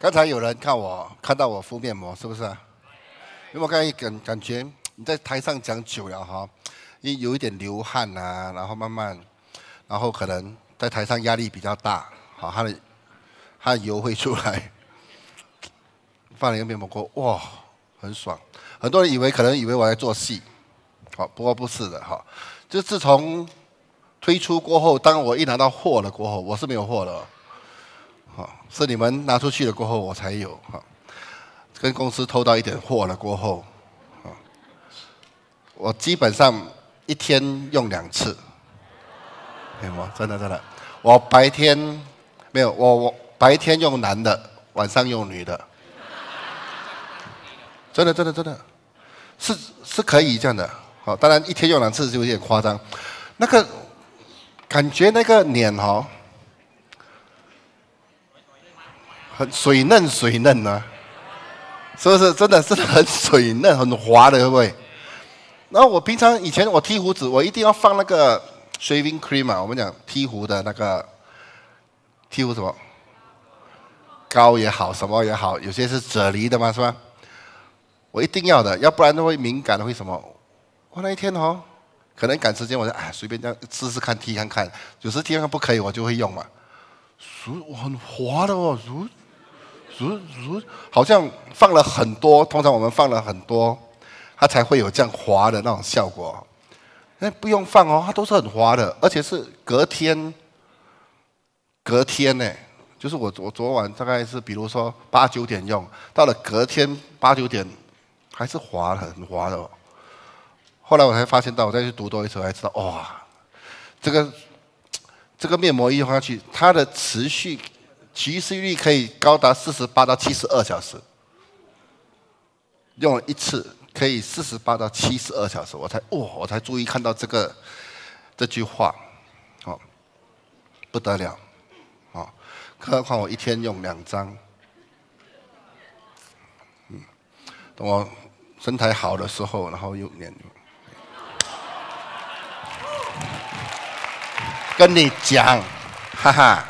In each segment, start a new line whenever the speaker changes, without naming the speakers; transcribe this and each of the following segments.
刚才有人看我，看到我敷面膜，是不是？因为刚才感感觉你在台上讲久了哈，因有一点流汗啊，然后慢慢，然后可能在台上压力比较大，好，它的它的油会出来，放了一个面膜后，哇，很爽。很多人以为可能以为我在做戏，好，不过不是的哈。就自从推出过后，当我一拿到货了过后，我是没有货了。是你们拿出去了过后，我才有哈。跟公司偷到一点货了过后，啊，我基本上一天用两次，有吗？真的真的，我白天没有，我我白天用男的，晚上用女的，真的真的真的是是可以这样的。好，当然一天用两次就有点夸张。那个感觉那个脸哦。很水嫩水嫩呢，是不是？真的真的很水嫩，很滑的各位。然后我平常以前我剃胡子，我一定要放那个 shaving cream，我们讲剃胡的那个剃胡什么膏也好，什么也好，有些是啫喱的嘛，是吧？我一定要的，要不然会敏感，会什么？我那一天哦，可能赶时间，我就哎随便这样试试看，剃看看。有时剃看看不可以，我就会用嘛。如很滑的哦，如。如如好像放了很多，通常我们放了很多，它才会有这样滑的那种效果。哎，不用放哦，它都是很滑的，而且是隔天，隔天呢，就是我我昨晚大概是比如说八九点用，到了隔天八九点还是滑很滑的。后来我才发现到，我再去读多一次才知道，哇，这个这个面膜一用下去，它的持续。持续率可以高达四十八到七十二小时，用一次可以四十八到七十二小时，我才哦，我才注意看到这个这句话，哦，不得了，哦，何况我一天用两张，嗯，等我身材好的时候，然后又念。跟你讲，哈哈。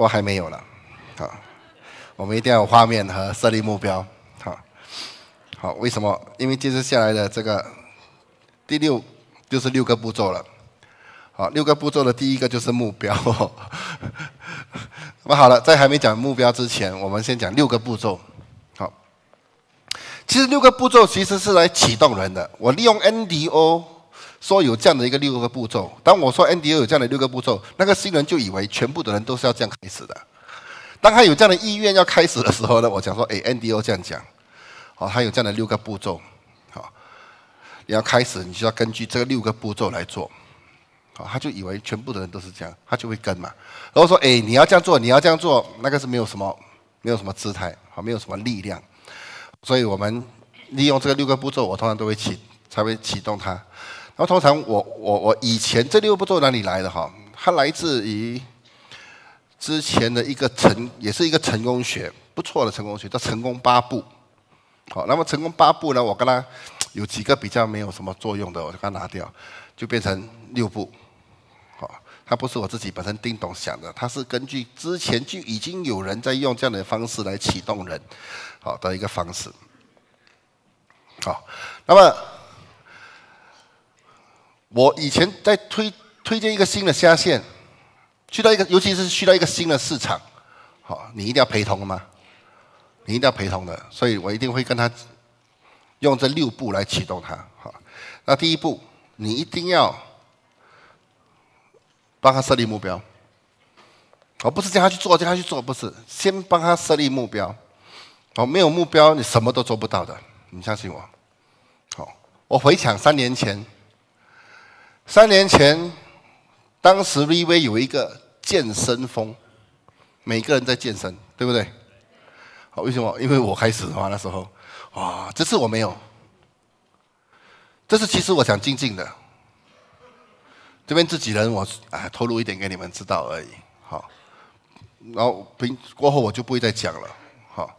我还没有了，好，我们一定要有画面和设立目标，好，好，为什么？因为接着下来的这个第六就是六个步骤了，好，六个步骤的第一个就是目标。那么好了，在还没讲目标之前，我们先讲六个步骤，好。其实六个步骤其实是来启动人的，我利用 NDO。说有这样的一个六个步骤，当我说 NDO 有这样的六个步骤，那个新人就以为全部的人都是要这样开始的。当他有这样的意愿要开始的时候呢，我讲说，哎，NDO 这样讲，好，他有这样的六个步骤，好，你要开始，你就要根据这个六个步骤来做，好，他就以为全部的人都是这样，他就会跟嘛。然后说，哎，你要这样做，你要这样做，那个是没有什么，没有什么姿态，好，没有什么力量。所以我们利用这个六个步骤，我通常都会启，才会启动它。那通常我我我以前这六步做哪里来的哈？它来自于之前的一个成，也是一个成功学不错的成功学，叫成功八步。好，那么成功八步呢？我跟他有几个比较没有什么作用的，我就它拿掉，就变成六步。好，它不是我自己本身叮咚想的，它是根据之前就已经有人在用这样的方式来启动人好的一个方式。好，那么。我以前在推推荐一个新的虾线，去到一个，尤其是去到一个新的市场，好，你一定要陪同吗？你一定要陪同的，所以我一定会跟他用这六步来启动他。好，那第一步，你一定要帮他设立目标。我不是叫他去做，叫他去做，不是，先帮他设立目标。哦，没有目标，你什么都做不到的，你相信我。好，我回想三年前。三年前，当时 VV 有一个健身风，每个人在健身，对不对？好，为什么？因为我开始的话，那时候，啊，这次我没有。这次其实我想静静的，这边自己人，我哎透露一点给你们知道而已。好，然后平过后我就不会再讲了。好，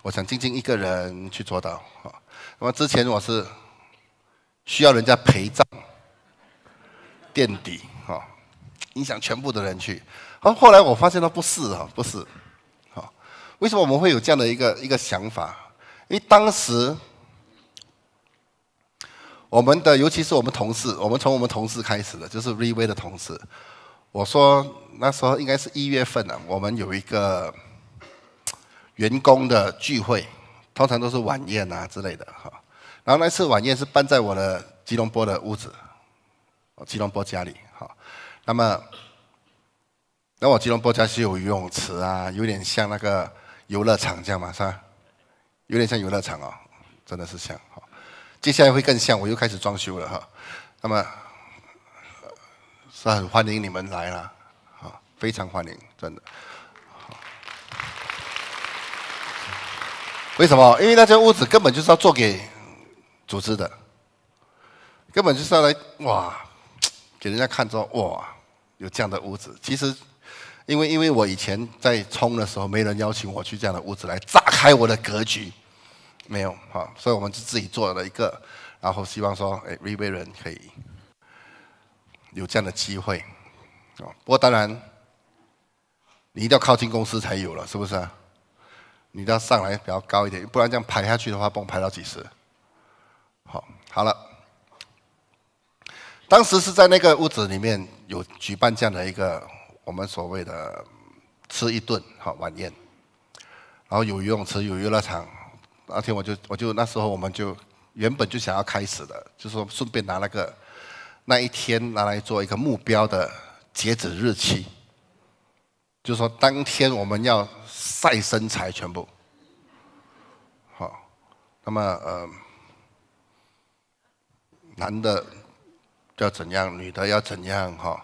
我想静静一个人去做到。好，那么之前我是需要人家陪葬。垫底哈，影响全部的人去。好，后来我发现他不是哈，不是，好，为什么我们会有这样的一个一个想法？因为当时我们的，尤其是我们同事，我们从我们同事开始的，就是 V V 的同事。我说那时候应该是一月份了，我们有一个员工的聚会，通常都是晚宴啊之类的哈。然后那次晚宴是办在我的吉隆坡的屋子。吉隆坡家里，好，那么，那我吉隆坡家是有游泳池啊，有点像那个游乐场这样嘛，是吧？有点像游乐场哦，真的是像。好，接下来会更像，我又开始装修了哈。那么，是很欢迎你们来了，好，非常欢迎，真的。为什么？因为那间屋子根本就是要做给组织的，根本就是要来哇。给人家看着哇，有这样的屋子。其实，因为因为我以前在冲的时候，没人邀请我去这样的屋子来炸开我的格局，没有哈。所以我们就自己做了一个，然后希望说，哎，瑞贝人可以有这样的机会啊。不过当然，你一定要靠近公司才有了，是不是啊？你要上来比较高一点，不然这样排下去的话，我排到几十。好，好了。当时是在那个屋子里面有举办这样的一个我们所谓的吃一顿好晚宴，然后有游泳池，有游乐场。那天我就我就那时候我们就原本就想要开始的，就说顺便拿那个那一天拿来做一个目标的截止日期，就说当天我们要晒身材全部，好，那么呃男的。要怎样？女的要怎样？哈，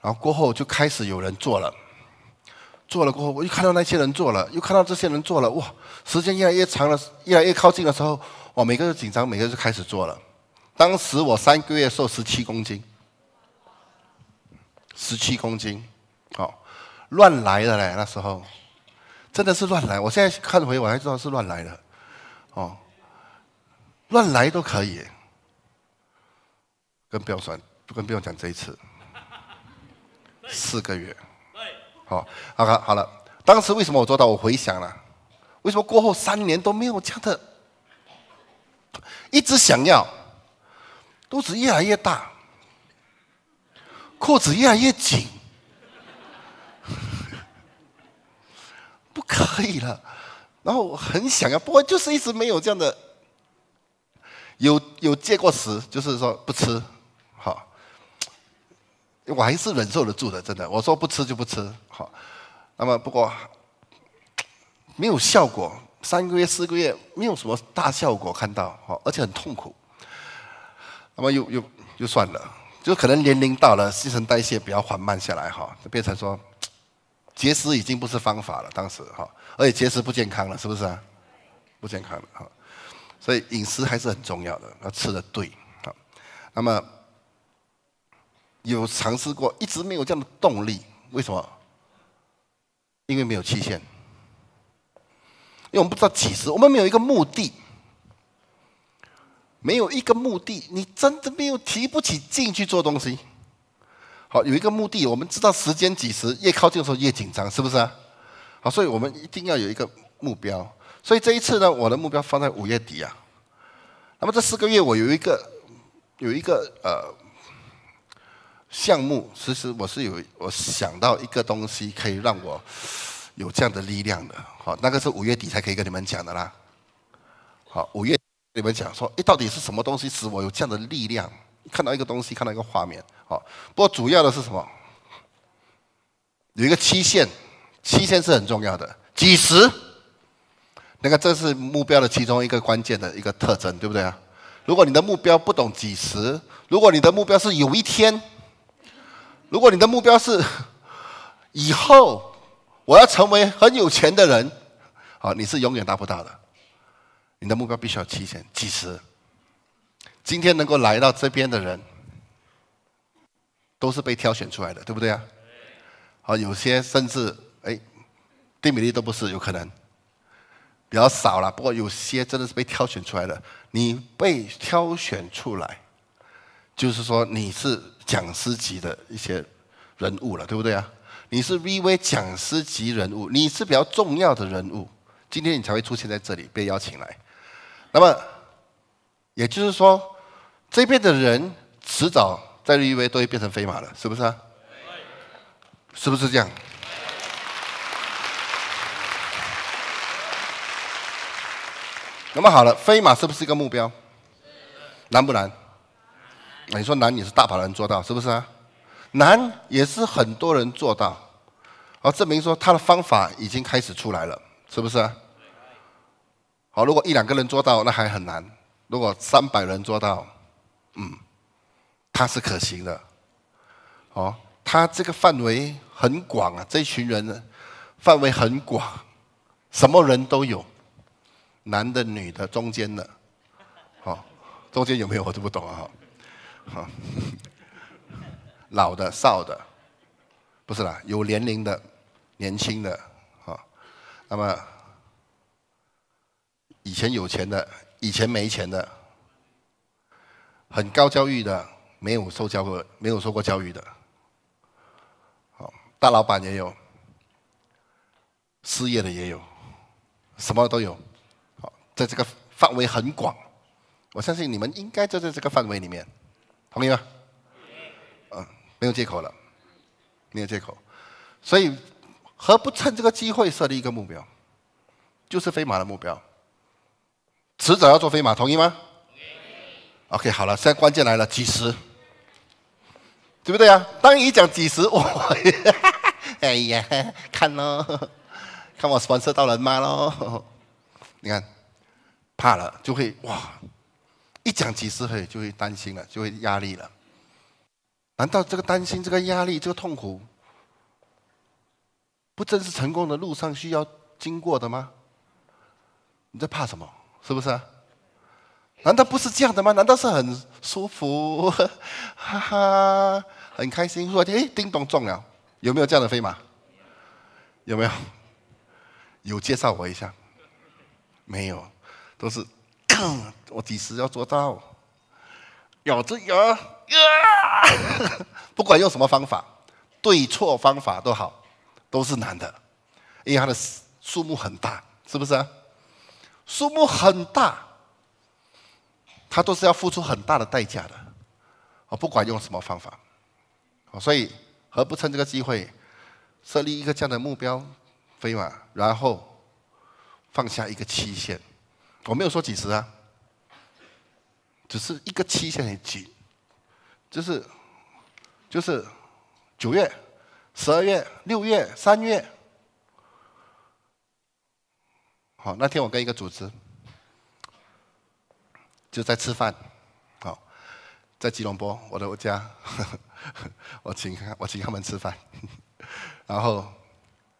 然后过后就开始有人做了，做了过后，我又看到那些人做了，又看到这些人做了，哇！时间越来越长了，越来越靠近的时候，我每个人紧张，每个就开始做了。当时我三个月瘦十七公斤，十七公斤，好乱来的嘞！那时候真的是乱来，我现在看回我还知道是乱来的，哦，乱来都可以。更不用说，更不用讲这一次，四个月，好，好了，好了。当时为什么我做到？我回想了，为什么过后三年都没有这样的，一直想要，肚子越来越大，裤子越来越紧，不可以了。然后我很想要，不过就是一直没有这样的，有有戒过食，就是说不吃。我还是忍受得住的，真的。我说不吃就不吃，好。那么不过没有效果，三个月四个月没有什么大效果看到，好，而且很痛苦。那么又又又算了，就可能年龄到了，新陈代谢比较缓慢下来，哈，就变成说节食已经不是方法了，当时哈，而且节食不健康了，是不是啊？不健康了，哈。所以饮食还是很重要的，要吃的对，好。那么。有尝试过，一直没有这样的动力，为什么？因为没有期限，因为我们不知道几时，我们没有一个目的，没有一个目的，你真的没有提不起劲去做东西。好，有一个目的，我们知道时间几时，越靠近的时候越紧张，是不是啊？好，所以我们一定要有一个目标。所以这一次呢，我的目标放在五月底啊。那么这四个月，我有一个，有一个呃。项目其实我是有，我想到一个东西，可以让我有这样的力量的。好，那个是五月底才可以跟你们讲的啦。好，五月你们讲说，诶，到底是什么东西使我有这样的力量？看到一个东西，看到一个画面。好，不过主要的是什么？有一个期限，期限是很重要的。几时？那个这是目标的其中一个关键的一个特征，对不对啊？如果你的目标不懂几时，如果你的目标是有一天。如果你的目标是 以后我要成为很有钱的人，啊，你是永远达不到的。你的目标必须要提前几十。今天能够来到这边的人，都是被挑选出来的，对不对啊？啊，有些甚至哎，丁比利都不是有可能，比较少了。不过有些真的是被挑选出来的。你被挑选出来，就是说你是。讲师级的一些人物了，对不对啊？你是 V V 讲师级人物，你是比较重要的人物，今天你才会出现在这里，被邀请来。那么也就是说，这边的人迟早在 V V 都会变成飞马了，是不是？啊？是不是这样？那么好了，飞马是不是一个目标？难不难？那你说难，也是大把人做到，是不是啊？难也是很多人做到，而证明说他的方法已经开始出来了，是不是啊？好，如果一两个人做到，那还很难；如果三百人做到，嗯，他是可行的。哦，他这个范围很广啊，这群人范围很广，什么人都有，男的、女的、中间的，好，中间有没有我都不懂啊。哈，老的、少的，不是啦，有年龄的、年轻的，哈，那么以前有钱的、以前没钱的，很高教育的、没有受教过、没有受过教育的，好，大老板也有，失业的也有，什么都有，好，在这个范围很广，我相信你们应该就在这个范围里面。同意吗？嗯，没有借口了，没有借口，所以何不趁这个机会设立一个目标，就是飞马的目标，迟早要做飞马，同意吗？OK，好了，现在关键来了，几十，对不对啊？当一讲几十，哇，哎呀，看喽，看我反射到人吗喽？你看，怕了就会哇。一讲几次，嘿，就会担心了，就会压力了。难道这个担心、这个压力、这个痛苦，不正是成功的路上需要经过的吗？你在怕什么？是不是？难道不是这样的吗？难道是很舒服，哈哈，很开心？说哎，叮咚中了，有没有这样的飞马？有没有？有介绍我一下？没有，都是。我几时要做到？有牙，啊、不管用什么方法，对错方法都好，都是难的。因为它的数目很大，是不是？啊？数目很大，他都是要付出很大的代价的。我不管用什么方法，所以何不趁这个机会设立一个这样的目标，飞马，然后放下一个期限？我没有说几时啊。只是一个期限而已，就是就是九月、十二月、六月、三月。好，那天我跟一个组织就在吃饭，好，在吉隆坡我的家，我请我请他们吃饭，然后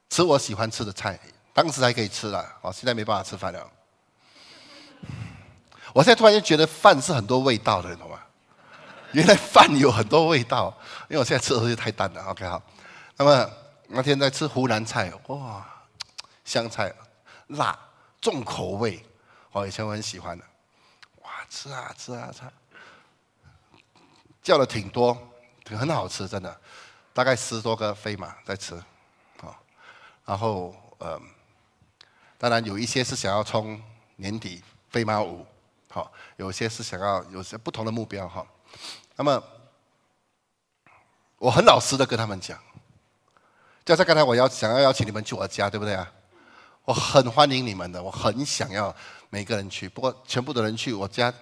吃我喜欢吃的菜，当时还可以吃了，好，现在没办法吃饭了。我现在突然间觉得饭是很多味道的，你懂吗？原来饭有很多味道，因为我现在吃的东西太淡了。OK 好。那么那天在吃湖南菜，哇，香菜辣重口味，我以前我很喜欢的，哇，吃啊吃啊吃，叫了挺多，很好吃，真的，大概十多个飞马在吃，好，然后呃，当然有一些是想要冲年底飞马五。好，有些是想要有些不同的目标哈。那么，我很老实的跟他们讲，就像刚才我要想要邀请你们去我家，对不对啊？我很欢迎你们的，我很想要每个人去。不过，全部的人去我家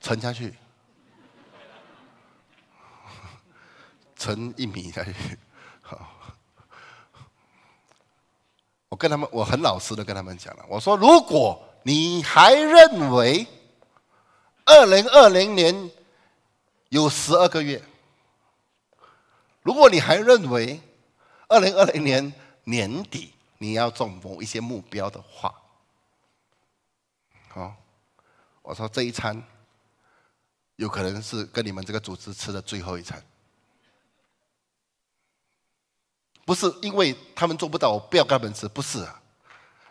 沉下去，沉一米下去。好，我跟他们，我很老实的跟他们讲了，我说如果。你还认为二零二零年有十二个月？如果你还认为二零二零年年底你要做某一些目标的话，好，我说这一餐有可能是跟你们这个组织吃的最后一餐，不是因为他们做不到，我不要干本吃，不是，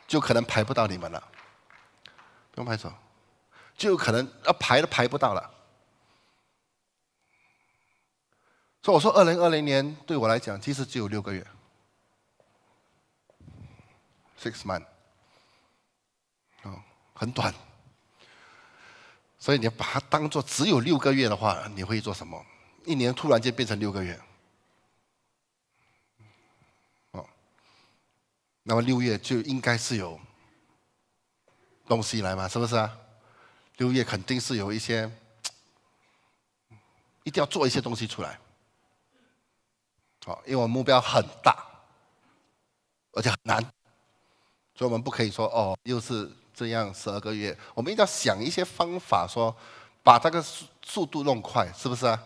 就可能排不到你们了。不用排走，就有可能要排都排不到了。所以我说，二零二零年对我来讲，其实只有六个月，six month，哦，很短。所以你要把它当做只有六个月的话，你会做什么？一年突然间变成六个月，哦，那么六月就应该是有。东西来嘛，是不是啊？六月肯定是有一些，一定要做一些东西出来。好，因为我目标很大，而且很难，所以我们不可以说哦，又是这样十二个月。我们一定要想一些方法，说把这个速速度弄快，是不是啊？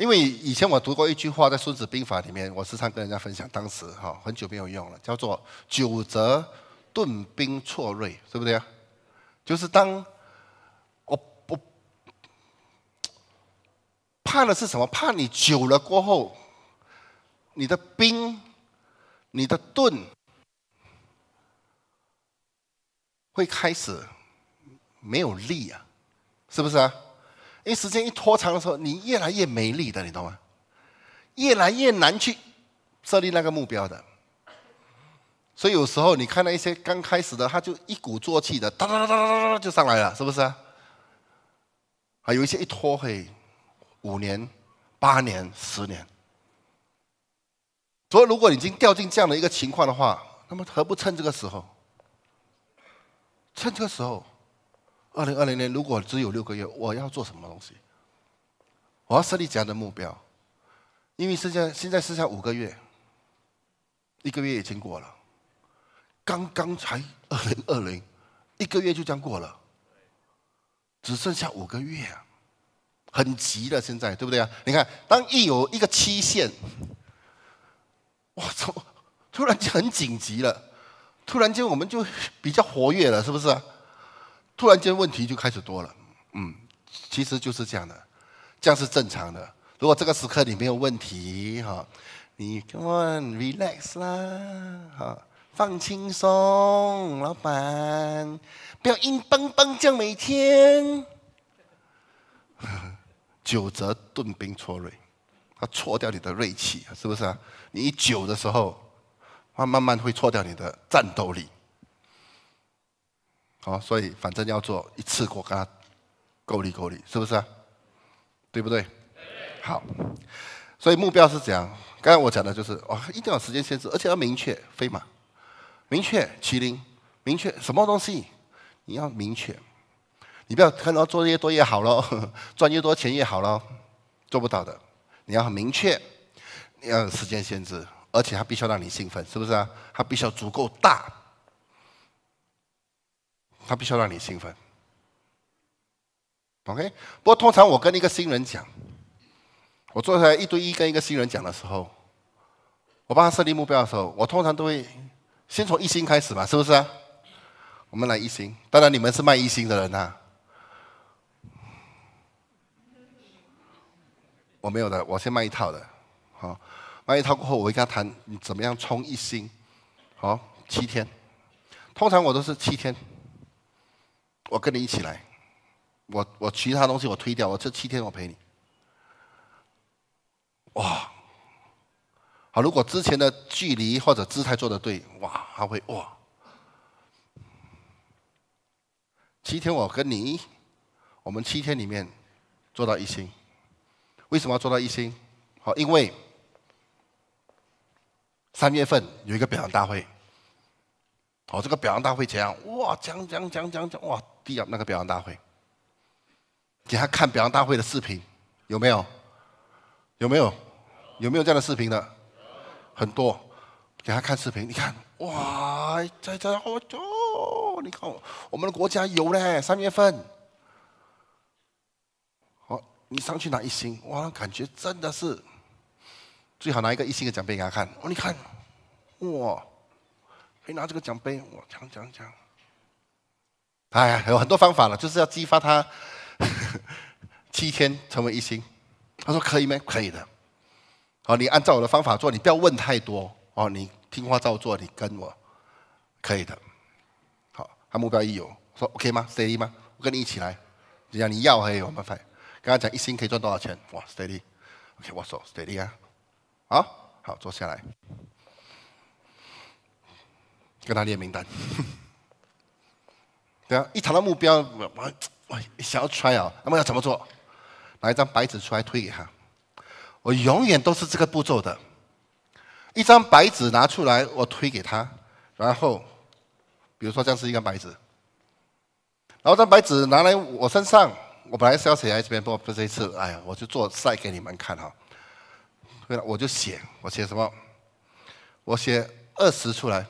因为以前我读过一句话，在《孙子兵法》里面，我时常跟人家分享。当时哈，很久没有用了，叫做“久则盾兵错锐”，对不对啊？就是当我我怕的是什么？怕你久了过后，你的兵、你的盾会开始没有力啊，是不是啊？因为时间一拖长的时候，你越来越没力的，你懂吗？越来越难去设立那个目标的。所以有时候你看到一些刚开始的，他就一鼓作气的，哒哒哒哒哒哒就上来了，是不是？啊，有一些一拖嘿，五年、八年、十年。所以，如果你已经掉进这样的一个情况的话，那么何不趁这个时候，趁这个时候？二零二零年如果只有六个月，我要做什么东西？我要设立怎样的目标？因为剩下现在剩下五个月，一个月已经过了，刚刚才二零二零，一个月就这样过了，只剩下五个月啊，很急了现在，对不对啊？你看，当一有一个期限，我操，突然间很紧急了，突然间我们就比较活跃了，是不是？突然间问题就开始多了，嗯，其实就是这样的，这样是正常的。如果这个时刻你没有问题，哈，你 come on relax 啦，好，放轻松，老板，不要硬邦邦这样每天，九 则钝兵挫锐，他挫掉你的锐气，是不是啊？你久的时候，他慢慢会挫掉你的战斗力。好，所以反正要做一次过，跟他够力够力，是不是？对不对？好，所以目标是怎样？刚才我讲的就是哦，一定要有时间限制，而且要明确飞马，明确麒麟，明确什么东西，你要明确。你不要看到做越多越好咯，赚越多钱越好咯，做不到的。你要很明确，你要有时间限制，而且它必须要让你兴奋，是不是啊？它必须要足够大。他必须要让你兴奋，OK。不过通常我跟一个新人讲，我坐在一对一跟一个新人讲的时候，我帮他设立目标的时候，我通常都会先从一星开始嘛，是不是啊？我们来一星，当然你们是卖一星的人啊。我没有的，我先卖一套的，好，卖一套过后，我会跟他谈你怎么样冲一星，好，七天，通常我都是七天。我跟你一起来，我我其他东西我推掉，我这七天我陪你。哇，好，如果之前的距离或者姿态做的对，哇，他会哇，七天我跟你，我们七天里面做到一星，为什么要做到一星？好，因为三月份有一个表扬大会，好，这个表扬大会样？哇，讲讲讲讲讲，哇。那个表扬大会，给他看表扬大会的视频，有没有？有没有？有没有这样的视频的？很多，给他看视频，你看，哇，在在哦，你看，我们的国家有嘞，三月份。好，你上去拿一星，哇，感觉真的是，最好拿一个一星的奖杯给他看。哦，你看，哇，可以拿这个奖杯，哇，讲讲。讲哎，呀，有很多方法了，就是要激发他 七天成为一星。他说可以吗？可以的。好，你按照我的方法做，你不要问太多哦，你听话照做，你跟我可以的。好，他目标一有，说 OK 吗？steady 吗？我跟你一起来，只要你要，嘿，有办法。跟他讲一星可以赚多少钱？哇，steady。OK，我说 s t e a d y 啊。好，好，坐下来，跟他列名单。对啊，一谈到目标，我我想要 try 啊，那么要怎么做？拿一张白纸出来推给他，我永远都是这个步骤的。一张白纸拿出来，我推给他，然后比如说这样是一张白纸，然后这张白纸拿来我身上，我本来是要写在这边，不过这一次，哎呀，我就做晒给你们看哈。我就写，我写什么？我写二十出来。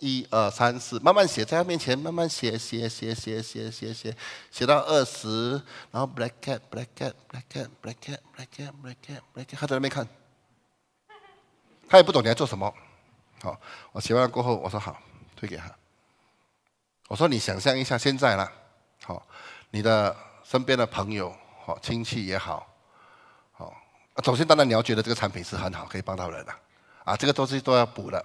一二三四，慢慢写，在他面前慢慢写，写写写写写写写，到二十，然后 b l a c k a t b l a c k a t b l a c k a t b l a c k a t b l a c k a t b l a c k a t b l a c k a t 他在那边看，他也不懂你要做什么。好，我写完过后，我说好，推给他。我说你想象一下现在啦，好，你的身边的朋友，好亲戚也好，好，首先当然你要觉得这个产品是很好，可以帮到人的，啊，这个东西都要补的。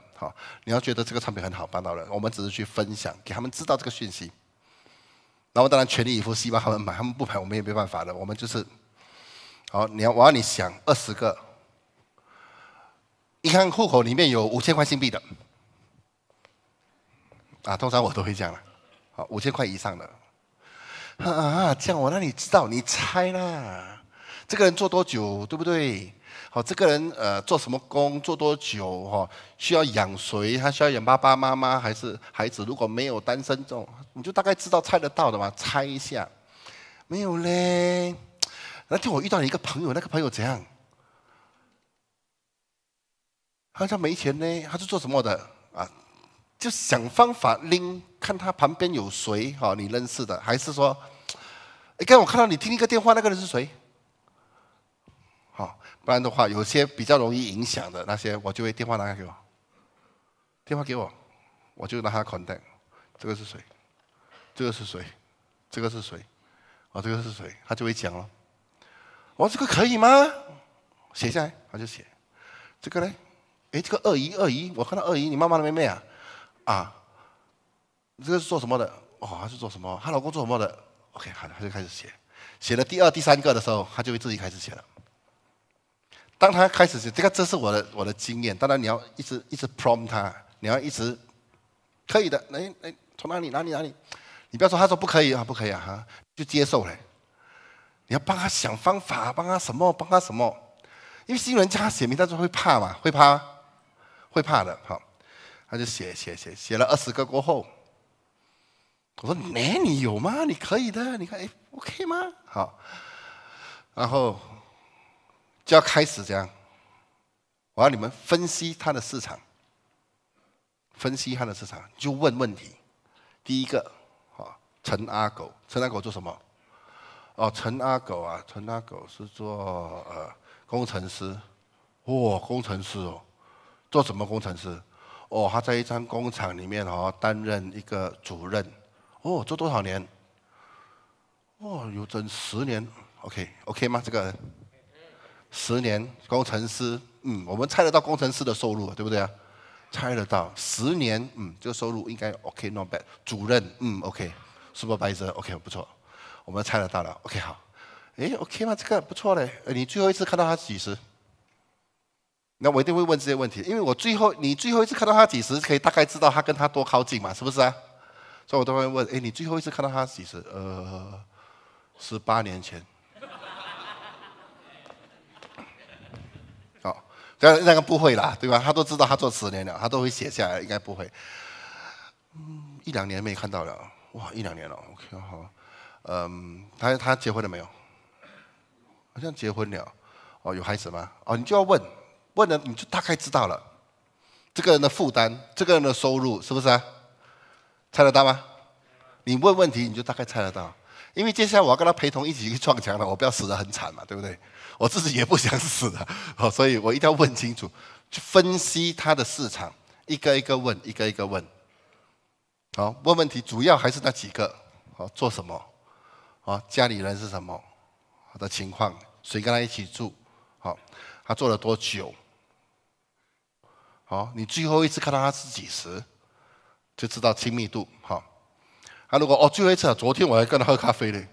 你要觉得这个产品很好，帮到人，我们，只是去分享，给他们知道这个讯息。然后当然全力以赴，希望他们买。他们不买，我们也没办法的。我们就是，好，你要我要你想二十个，你看户口里面有五千块新币的，啊，通常我都会这样了。好，五千块以上的，啊，这样我让你知道，你猜啦，这个人做多久，对不对？好，这个人呃，做什么工，做多久？哈，需要养谁？他需要养爸爸妈妈，还是孩子？如果没有单身这种，你就大概知道猜得到的嘛？猜一下，没有嘞。那天我遇到一个朋友，那个朋友怎样？他家没钱呢，他是做什么的？啊，就想方法拎，看他旁边有谁？哈，你认识的？还是说，哎，刚我看到你听一个电话，那个人是谁？不然的话，有些比较容易影响的那些，我就会电话拿给，我，电话给我，我就拿他口袋。这个是谁？这个是谁？这个是谁？哦，这个是谁？他就会讲了。我这个可以吗？写下来，他就写。这个呢？哎，这个二姨，二姨，我看到二姨，你妈妈的妹妹啊，啊，这个是做什么的？哦，是做什么？她老公做什么的？OK，好的，他就开始写。写了第二、第三个的时候，他就会自己开始写了。当他开始写，这个这是我的我的经验。当然你要一直一直 prom p t 他，你要一直可以的，哎哎，从哪里哪里哪里？你不要说他说不可以啊不可以啊哈，就接受了。你要帮他想方法，帮他什么？帮他什么？因为新人叫他写名，他说会怕嘛，会怕，会怕的好，他就写写写写了二十个过后，我说哎你有吗？你可以的，你看哎 OK 吗？好，然后。就要开始这样，我要你们分析他的市场，分析他的市场就问问题。第一个，陈阿狗，陈阿狗做什么？哦，陈阿狗啊，陈阿狗是做呃工程师。哇，工程师哦，做什么工程师？哦，他在一家工厂里面哦担任一个主任。哦，做多少年？哦，有整十年。OK，OK 吗？这个人？十年工程师，嗯，我们猜得到工程师的收入，对不对啊？猜得到，十年，嗯，这个收入应该 OK，not bad。主任，嗯，OK，s u p e r v i s OK，r o 不错，我们猜得到了，OK 好。哎，OK 吗？这个不错嘞。你最后一次看到他几时？那我一定会问这些问题，因为我最后你最后一次看到他几时，可以大概知道他跟他多靠近嘛，是不是啊？所以我都会问，哎，你最后一次看到他几时？呃，十八年前。那那个不会啦，对吧？他都知道，他做十年了，他都会写下来，应该不会。嗯，一两年没看到了，哇，一两年了，OK 哦。嗯，他他结婚了没有？好像结婚了。哦，有孩子吗？哦，你就要问问了你就大概知道了。这个人的负担，这个人的收入，是不是啊？猜得到吗？你问问题，你就大概猜得到。因为接下来我要跟他陪同一起去撞墙了，我不要死得很惨嘛，对不对？我自己也不想死的，好，所以我一定要问清楚，去分析他的市场，一个一个问，一个一个问，好，问问题主要还是那几个，好，做什么，好，家里人是什么的情况，谁跟他一起住，好，他做了多久，好，你最后一次看到他是几时，就知道亲密度，好，他如果哦最后一次昨天我还跟他喝咖啡呢，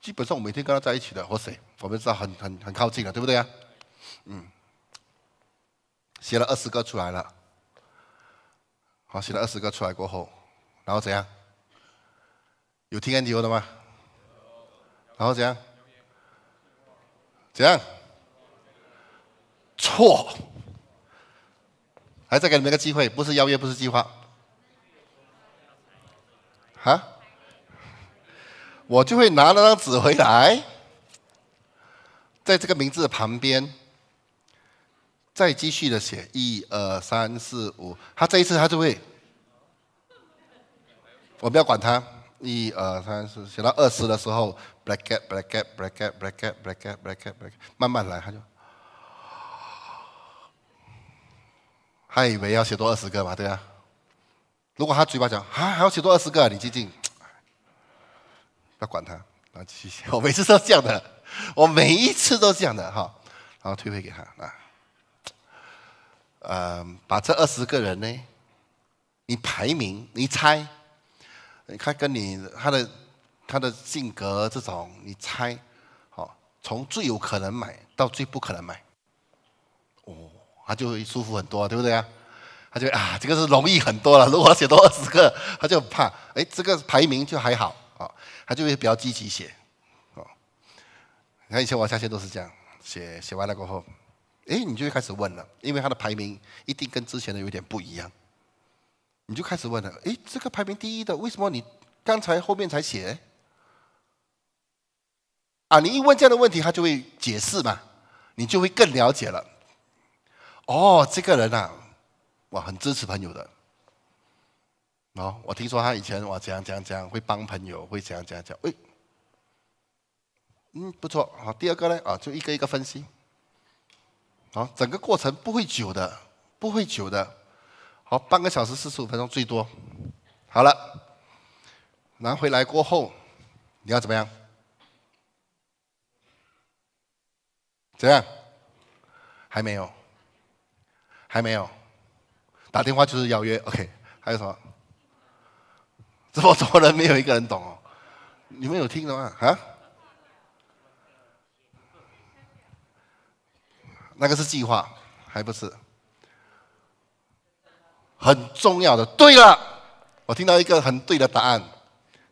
基本上我每天跟他在一起的和谁。我们知道很很很靠近了，对不对呀？嗯，写了二十个出来了，好，写了二十个出来过后，然后怎样？有听 NDO 的吗？然后怎样？怎样？错！还再给你们一个机会，不是邀约，不是计划，啊？我就会拿那张纸回来。在这个名字的旁边，再继续的写一、二、三、四、五。他这一次他就会，我不要管他。一、二、三、四，写到二十的时候，bracket bracket bracket bracket bracket bracket bracket，慢慢来，他就，他以为要写多二十个嘛，对啊。如果他嘴巴讲啊还要写多二十个，你静静，不要管他。然后继续，写，我每次都是这样的。我每一次都这样的哈，然后退回给他啊，呃，把这二十个人呢，你排名，你猜，你看跟你他的他的性格这种，你猜，好，从最有可能买到最不可能买，哦，他就会舒服很多，对不对啊？他就啊，这个是容易很多了。如果写多二十个，他就怕，哎，这个排名就还好啊，他就会比较积极些。你看以前我下线都是这样写，写完了过后，哎，你就开始问了，因为他的排名一定跟之前的有点不一样，你就开始问了，哎，这个排名第一的为什么你刚才后面才写？啊，你一问这样的问题，他就会解释嘛，你就会更了解了。哦，这个人呐，我很支持朋友的。哦，我听说他以前我怎样怎样怎样会帮朋友，会怎样怎样讲，喂。嗯，不错，好，第二个呢，啊，就一个一个分析，好，整个过程不会久的，不会久的，好，半个小时四十五分钟最多，好了，拿回来过后，你要怎么样？怎样？还没有，还没有，打电话就是邀约，OK，还有什么？这么多人没有一个人懂哦，你们有听的吗？啊？那个是计划，还不是很重要的。对了，我听到一个很对的答案，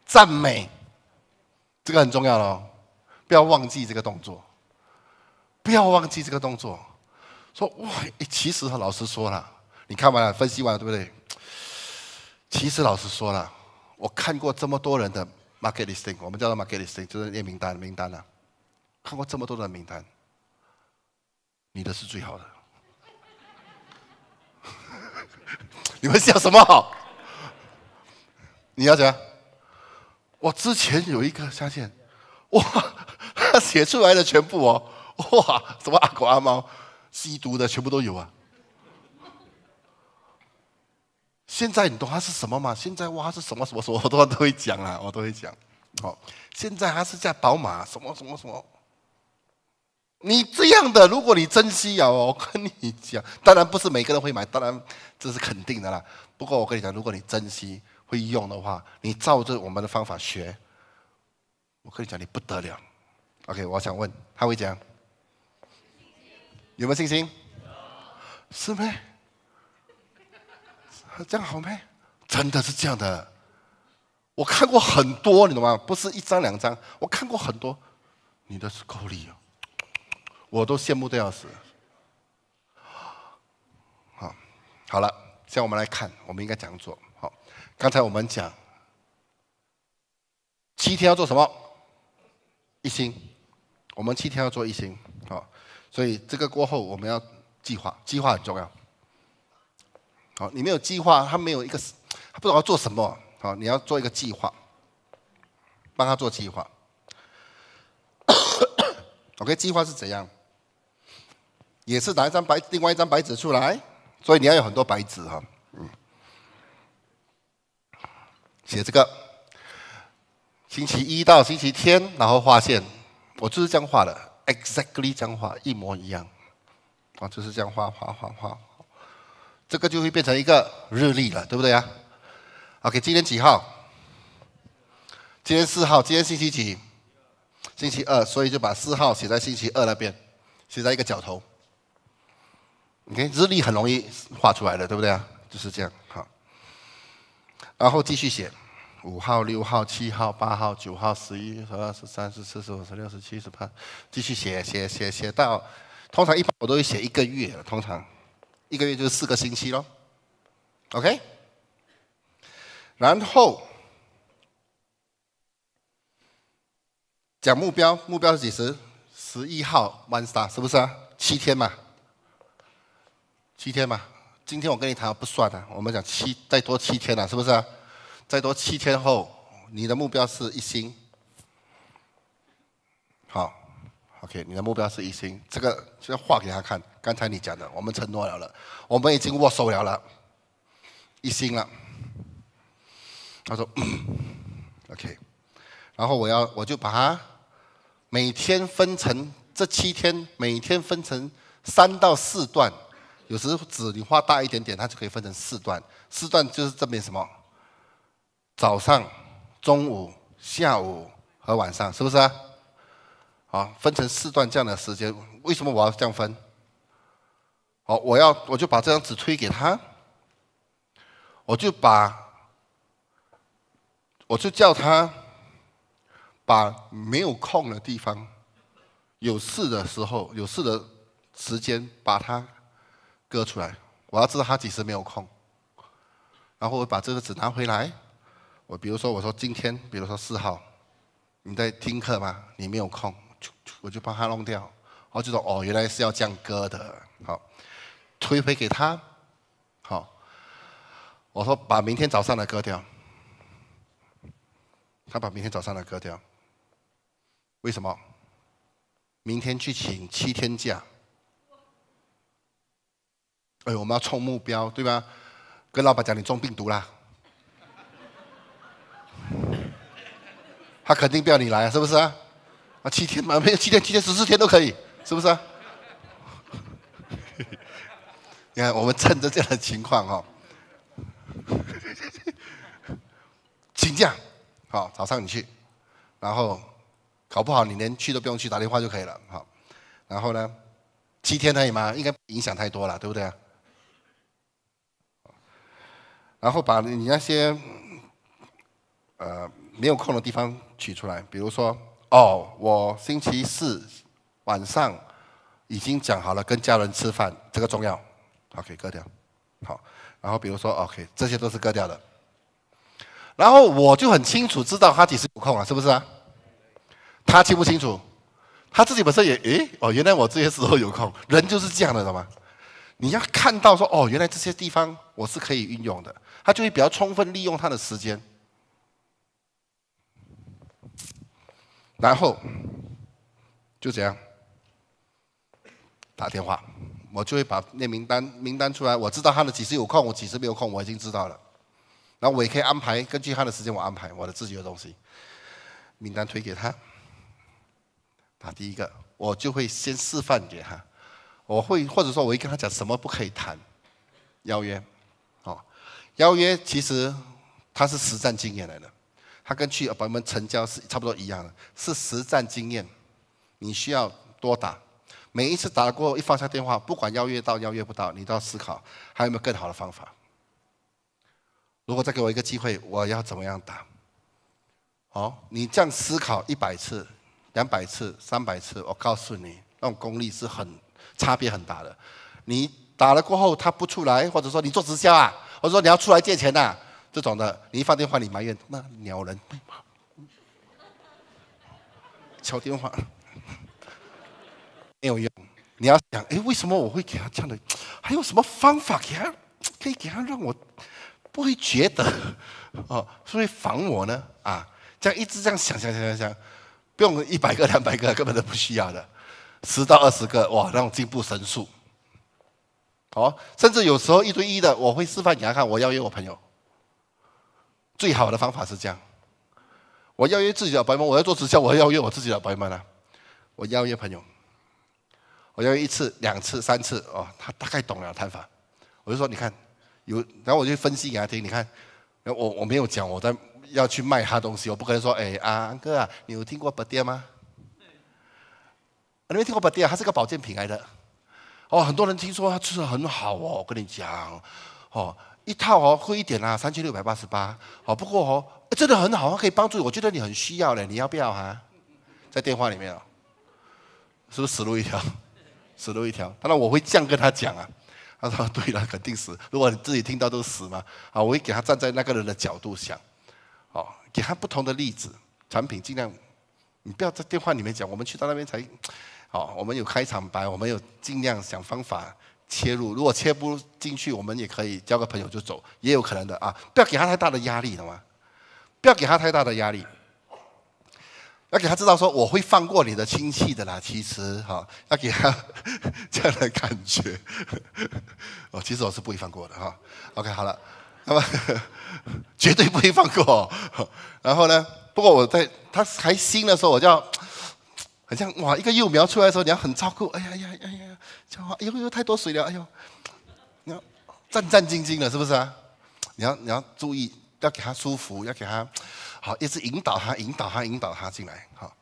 赞美，这个很重要哦，不要忘记这个动作，不要忘记这个动作。说哇，其实老师说了，你看完了分析完，了，对不对？其实老师说了，我看过这么多人的 marketing，我们叫做 marketing，就是列名单，名单了，看过这么多人名单。你的是最好的，你们笑什么好？你要讲，我之前有一个相信，哇，写出来的全部哦，哇，什么阿狗阿猫，吸毒的全部都有啊。现在你懂他是什么吗？现在哇，是什么什么什么，我都会讲啊，我都会讲。好，现在他是在宝马，什么什么什么。你这样的，如果你珍惜啊，我跟你讲，当然不是每个人会买，当然这是肯定的啦。不过我跟你讲，如果你珍惜、会用的话，你照着我们的方法学，我跟你讲，你不得了。OK，我想问，他会讲有没有信心？是没这样好没？真的是这样的，我看过很多，你懂吗？不是一张两张，我看过很多。你的是够力啊！我都羡慕的要死，好，好了，在我们来看，我们应该怎样做？好，刚才我们讲七天要做什么？一心，我们七天要做一心，好，所以这个过后我们要计划，计划很重要。好，你没有计划，他没有一个，他不知道要做什么，好，你要做一个计划，帮他做计划。OK，计划是怎样？也是拿一张白，另外一张白纸出来，所以你要有很多白纸哈，嗯，写这个，星期一到星期天，然后画线，我就是这样画的，exactly 这样画，一模一样，啊，就是这样画，画，画，画，这个就会变成一个日历了，对不对呀？OK，今天几号？今天四号，今天星期几？星期二，所以就把四号写在星期二那边，写在一个角头。OK，日历很容易画出来的，对不对啊？就是这样，好。然后继续写，五号、六号、七号、八号、九号、十一、十二、十三、十四、十五、十六、十七、十八，继续写写写写到，通常一般我都会写一个月，通常一个月就是四个星期喽。OK，然后讲目标，目标是几时？十一号 One Star，是不是啊？七天嘛。七天嘛，今天我跟你谈不算啊，我们讲七，再多七天了，是不是？啊？再多七天后，你的目标是一星。好，OK，你的目标是一星。这个就要画给他看。刚才你讲的，我们承诺了了，我们已经握手了了，一星了。他说 OK，然后我要我就把它每天分成这七天，每天分成三到四段。有时纸你画大一点点，它就可以分成四段。四段就是证明什么？早上、中午、下午和晚上，是不是？啊？好，分成四段这样的时间，为什么我要这样分？好，我要我就把这张纸推给他，我就把，我就叫他把没有空的地方，有事的时候，有事的时间把它。割出来，我要知道他几时没有空，然后我把这个纸拿回来。我比如说，我说今天，比如说四号，你在听课吗？你没有空，我就帮他弄掉。哦，就说哦，原来是要这样割的。好，推回给他。好，我说把明天早上的割掉。他把明天早上的割掉。为什么？明天去请七天假。哎，我们要冲目标，对吧？跟老板讲你中病毒啦，他肯定不要你来，是不是啊？啊，七天嘛，没有七天、七天、十四天都可以，是不是啊？你看，我们趁着这样的情况哈，请假，好，早上你去，然后搞不好你连去都不用去，打电话就可以了，好。然后呢，七天可以吗？应该影响太多了，对不对啊？然后把你那些呃没有空的地方取出来，比如说哦，我星期四晚上已经讲好了跟家人吃饭，这个重要，好，可以割掉。好，然后比如说 OK，这些都是割掉的。然后我就很清楚知道他几时有空了，是不是啊？他清不清楚？他自己本身也诶哦，原来我这些时候有空，人就是这样的，懂吗？你要看到说哦，原来这些地方我是可以运用的，他就会比较充分利用他的时间，然后就这样打电话，我就会把那名单名单出来，我知道他的几时有空，我几时没有空，我已经知道了，然后我也可以安排根据他的时间我安排我的自己的东西，名单推给他，打第一个，我就会先示范给他。我会，或者说我会跟他讲什么不可以谈，邀约，哦，邀约其实他是实战经验来的，他跟去把你们成交是差不多一样的，是实战经验。你需要多打，每一次打过一放下电话，不管邀约到邀约不到，你都要思考还有没有更好的方法。如果再给我一个机会，我要怎么样打？哦，你这样思考一百次、两百次、三百次，我告诉你，那种功力是很。差别很大的。你打了过后他不出来，或者说你做直销啊，或者说你要出来借钱呐，这种的，你一放电话你埋怨那鸟人，敲电话 没有用，你要想，哎，为什么我会给他这样的？还有什么方法给他，可以给他让我不会觉得 哦，以防我呢？啊，这样一直这样想想想想想，不用一百个两百个根本都不需要的。十到二十个哇，那种进步神速，哦，甚至有时候一对一的，我会示范给他看。我邀约我朋友，最好的方法是这样，我邀约自己的白班，我要做直销，我邀约我自己的白班啦，我邀约朋友，我邀一次、两次、三次哦，他大概懂了谈法，我就说你看，有，然后我就分析给他听，你看，我我没有讲我在要去卖他东西，我不可能说，哎啊哥啊，你有听过白爹吗？你没听过吧？对啊，它是个保健品来的哦。很多人听说它吃的很好哦。我跟你讲，哦，一套哦，贵一点啦，三千六百八十八。哦，不过哦，真的很好，可以帮助。我觉得你很需要嘞，你要不要啊？在电话里面，哦，是不是死路一条？死路一条。当然，我会这样跟他讲啊。他说：“对了，肯定死。如果你自己听到都死嘛。”啊，我会给他站在那个人的角度想，哦，给他不同的例子。产品尽量你不要在电话里面讲。我们去到那边才。好，我们有开场白，我们有尽量想方法切入。如果切不进去，我们也可以交个朋友就走，也有可能的啊！不要给他太大的压力，懂吗？不要给他太大的压力，要给他知道说我会放过你的亲戚的啦。其实，哈，要给他这样的感觉。哦，其实我是不会放过的哈。OK，好了，那么 绝对不会放过。然后呢？不过我在他还新的时候，我就要很像哇，一个幼苗出来的时候，你要很照顾。哎呀，哎呀，哎呀，叫啊，哎呦，呦，太多水了，哎呦，你要战战兢兢的，是不是啊？你要，你要注意，要给他舒服，要给他好，一直引导他，引导他，引导他进来，好，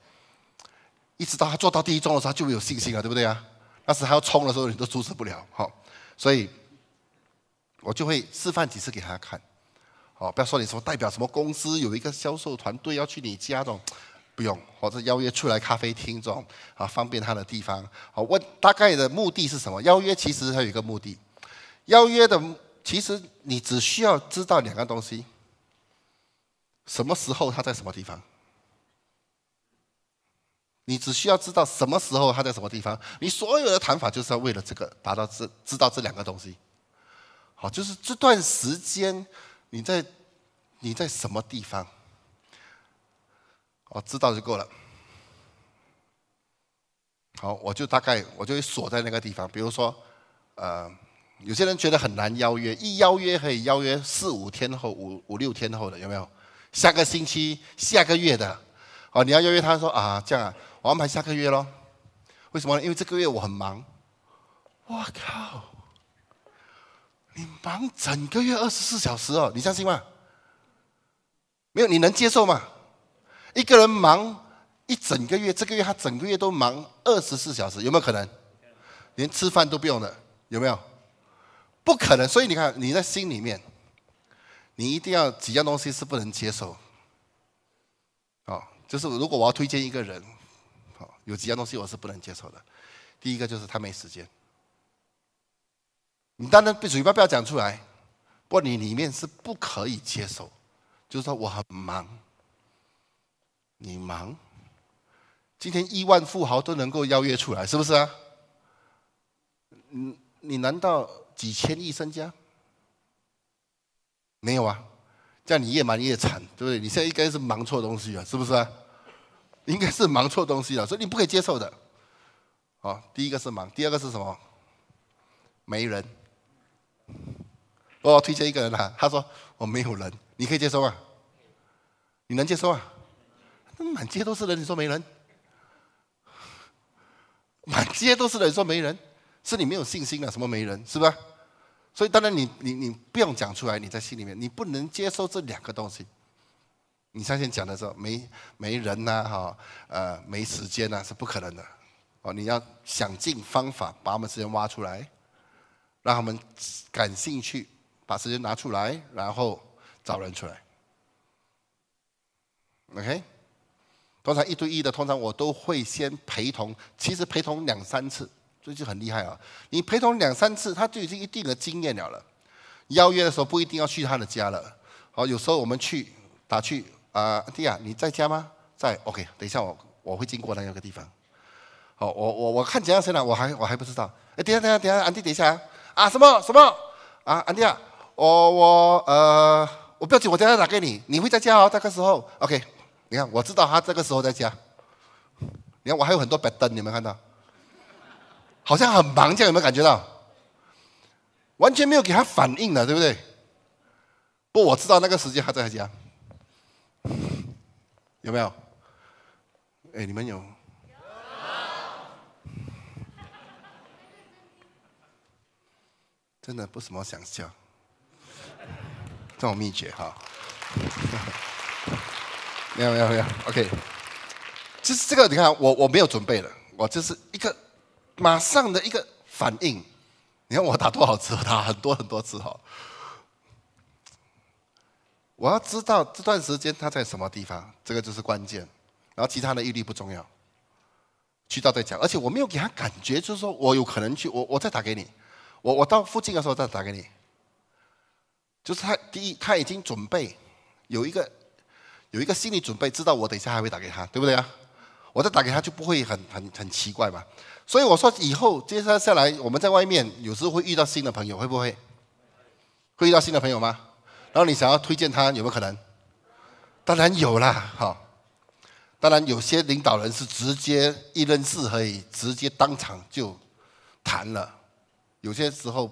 一直到他做到第一桩的时候，就有信心了，对不对啊？那时它要冲的时候，你都阻止不了，好，所以，我就会示范几次给他看，好，不要说你说代表什么公司有一个销售团队要去你家的。不用，或者邀约出来咖啡厅这种啊，方便他的地方。好，问大概的目的是什么？邀约其实它有一个目的，邀约的其实你只需要知道两个东西：什么时候他在什么地方。你只需要知道什么时候他在什么地方，你所有的谈法就是要为了这个达到这知道这两个东西。好，就是这段时间你在你在什么地方？我知道就够了。好，我就大概我就会锁在那个地方。比如说，呃，有些人觉得很难邀约，一邀约可以邀约四五天后、五五六天后的，有没有？下个星期、下个月的，哦，你要邀约他说啊，这样啊，我安排下个月咯。为什么？因为这个月我很忙。我靠！你忙整个月二十四小时哦，你相信吗？没有，你能接受吗？一个人忙一整个月，这个月他整个月都忙二十四小时，有没有可能？连吃饭都不用的，有没有？不可能。所以你看，你在心里面，你一定要几样东西是不能接受。哦，就是如果我要推荐一个人，哦，有几样东西我是不能接受的。第一个就是他没时间。你当然嘴巴不要讲出来，不过你里面是不可以接受，就是说我很忙。你忙，今天亿万富豪都能够邀约出来，是不是啊？你你难道几千亿身家？没有啊！叫你越忙越惨，对不对？你现在应该是忙错东西了，是不是啊？应该是忙错东西了，所以你不可以接受的。好，第一个是忙，第二个是什么？没人。我推荐一个人啊，他说我没有人，你可以接受吗？你能接受啊？满街都是人，你说没人？满街都是人，你说没人？是你没有信心啊？什么没人？是吧？所以当然，你你你不用讲出来，你在心里面，你不能接受这两个东西。你相信讲的时候，没没人呐，哈，呃，没时间呐，是不可能的。哦，你要想尽方法把他们时间挖出来，让他们感兴趣，把时间拿出来，然后找人出来。OK。通常一对一的，通常我都会先陪同，其实陪同两三次，这就很厉害啊！你陪同两三次，他就已经一定的经验了了。邀约的时候不一定要去他的家了，好，有时候我们去打去啊，安迪啊，你在家吗？在，OK，等一下我我会经过那个地方。好，我我我看怎样先了，我还我还不知道。哎，等下等下等下，安迪等一下啊！啊什么什么啊？安迪啊，我我呃，我不要紧，我等下打给你，你会在家哦，大概时候 OK。你看，我知道他这个时候在家。你看，我还有很多白灯，你有没有看到？好像很忙这样，有没有感觉到？完全没有给他反应的，对不对？不，我知道那个时间他在家。有没有？哎，你们有？真的不怎么想笑，这种秘诀哈。没有没有没有，OK。其实这个你看，我我没有准备了，我就是一个马上的一个反应。你看我打多少次，打很多很多次哦。我要知道这段时间他在什么地方，这个就是关键。然后其他的一律不重要，渠道再讲。而且我没有给他感觉，就是说我有可能去，我我再打给你，我我到附近的时候再打给你。就是他第一，他已经准备有一个。有一个心理准备，知道我等一下还会打给他，对不对啊？我再打给他就不会很很很奇怪嘛。所以我说以后接下下来，我们在外面有时候会遇到新的朋友，会不会？会遇到新的朋友吗？然后你想要推荐他，有没有可能？当然有啦，好。当然有些领导人是直接一认识可以直接当场就谈了，有些时候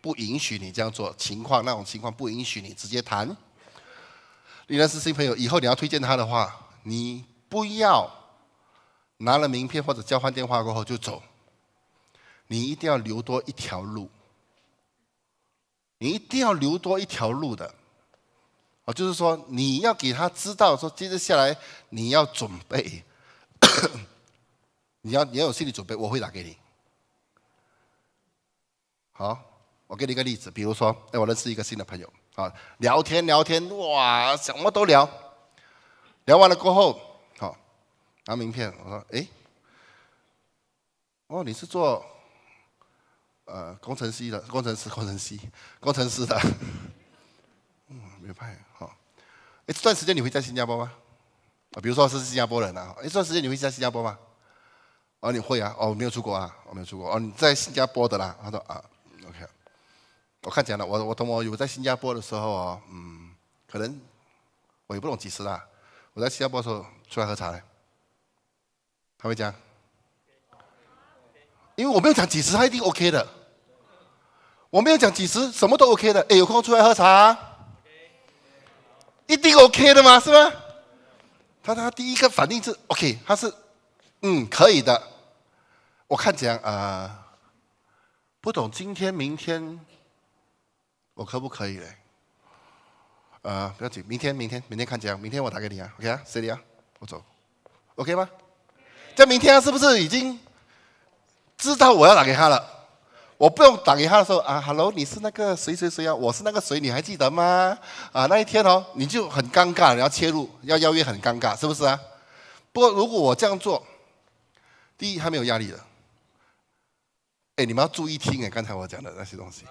不允许你这样做，情况那种情况不允许你直接谈。你认识新朋友以后，你要推荐他的话，你不要拿了名片或者交换电话过后就走。你一定要留多一条路。你一定要留多一条路的，哦，就是说你要给他知道说，接着下来你要准备，你要你要有心理准备，我会打给你。好，我给你一个例子，比如说，哎，我认识一个新的朋友。啊，聊天聊天，哇，什么都聊，聊完了过后，好，拿名片，我说，哎，哦，你是做呃工程师的，工程师，工程师，工程师的，嗯，没派，好，哎，这段时间你会在新加坡吗？啊，比如说是新加坡人啊，哎，这段时间你会在新加坡吗？哦，你会啊，哦，没有出国啊，我没有出国，哦，你在新加坡的啦，他说啊。我看见了，我我同我有在新加坡的时候啊，嗯，可能我也不懂几十啦。我在新加坡的时候出来喝茶嘞，他会讲，因为我没有讲几十，他一定 OK 的。我没有讲几十，什么都 OK 的。哎，有空出来喝茶，一定 OK 的嘛，是吗？他他第一个反应是 OK，他是嗯可以的。我看讲啊，不懂今天明天。我可不可以嘞？呃，不要紧，明天，明天，明天看怎样。明天我打给你啊，OK 啊，谁的啊？我走，OK 吗？在明天是不是已经知道我要打给他了？我不用打给他的时候啊，Hello，你是那个谁谁谁啊？我是那个谁，你还记得吗？啊，那一天哦，你就很尴尬，要切入，要邀约，很尴尬，是不是啊？不过如果我这样做，第一还没有压力了。哎，你们要注意听哎，刚才我讲的那些东西。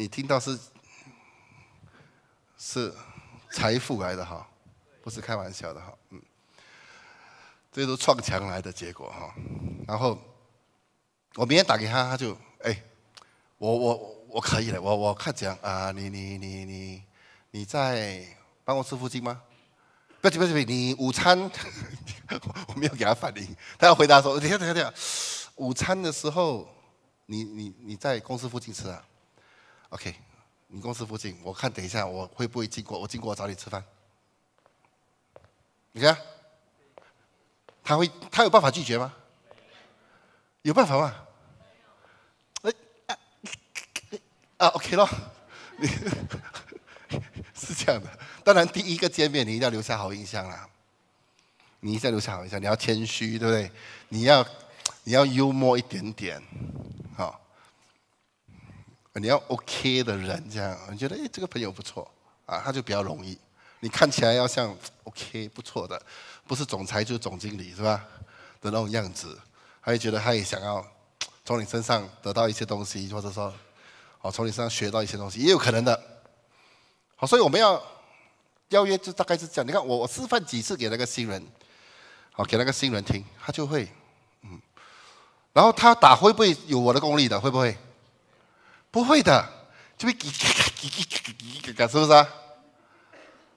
你听到是是财富来的哈，不是开玩笑的哈，嗯，这都撞墙来的结果哈。然后我明天打给他，他就哎，我我我可以了，我我看讲啊，你你你你你在办公室附近吗？不要紧不要你午餐 我没有给他反应，他要回答说，等等等下下下，午餐的时候你你你在公司附近吃啊？OK，你公司附近，我看等一下我会不会经过？我经过我找你吃饭。你看，他会他有办法拒绝吗？有办法吗？啊，OK 了，是这样的。当然，第一个见面你一定要留下好印象啦。你一定要留下好印象，你要谦虚，对不对？你要你要幽默一点点，好。你要 OK 的人这样，你觉得哎这个朋友不错啊，他就比较容易。你看起来要像 OK 不错的，不是总裁就是总经理是吧？的那种样子，他会觉得他也想要从你身上得到一些东西，或者说哦从你身上学到一些东西也有可能的。好，所以我们要邀约就大概是这样。你看我我示范几次给那个新人，好给那个新人听，他就会嗯。然后他打会不会有我的功力的？会不会？不会的，就被叽叽叽叽叽叽叽叽，是不是啊？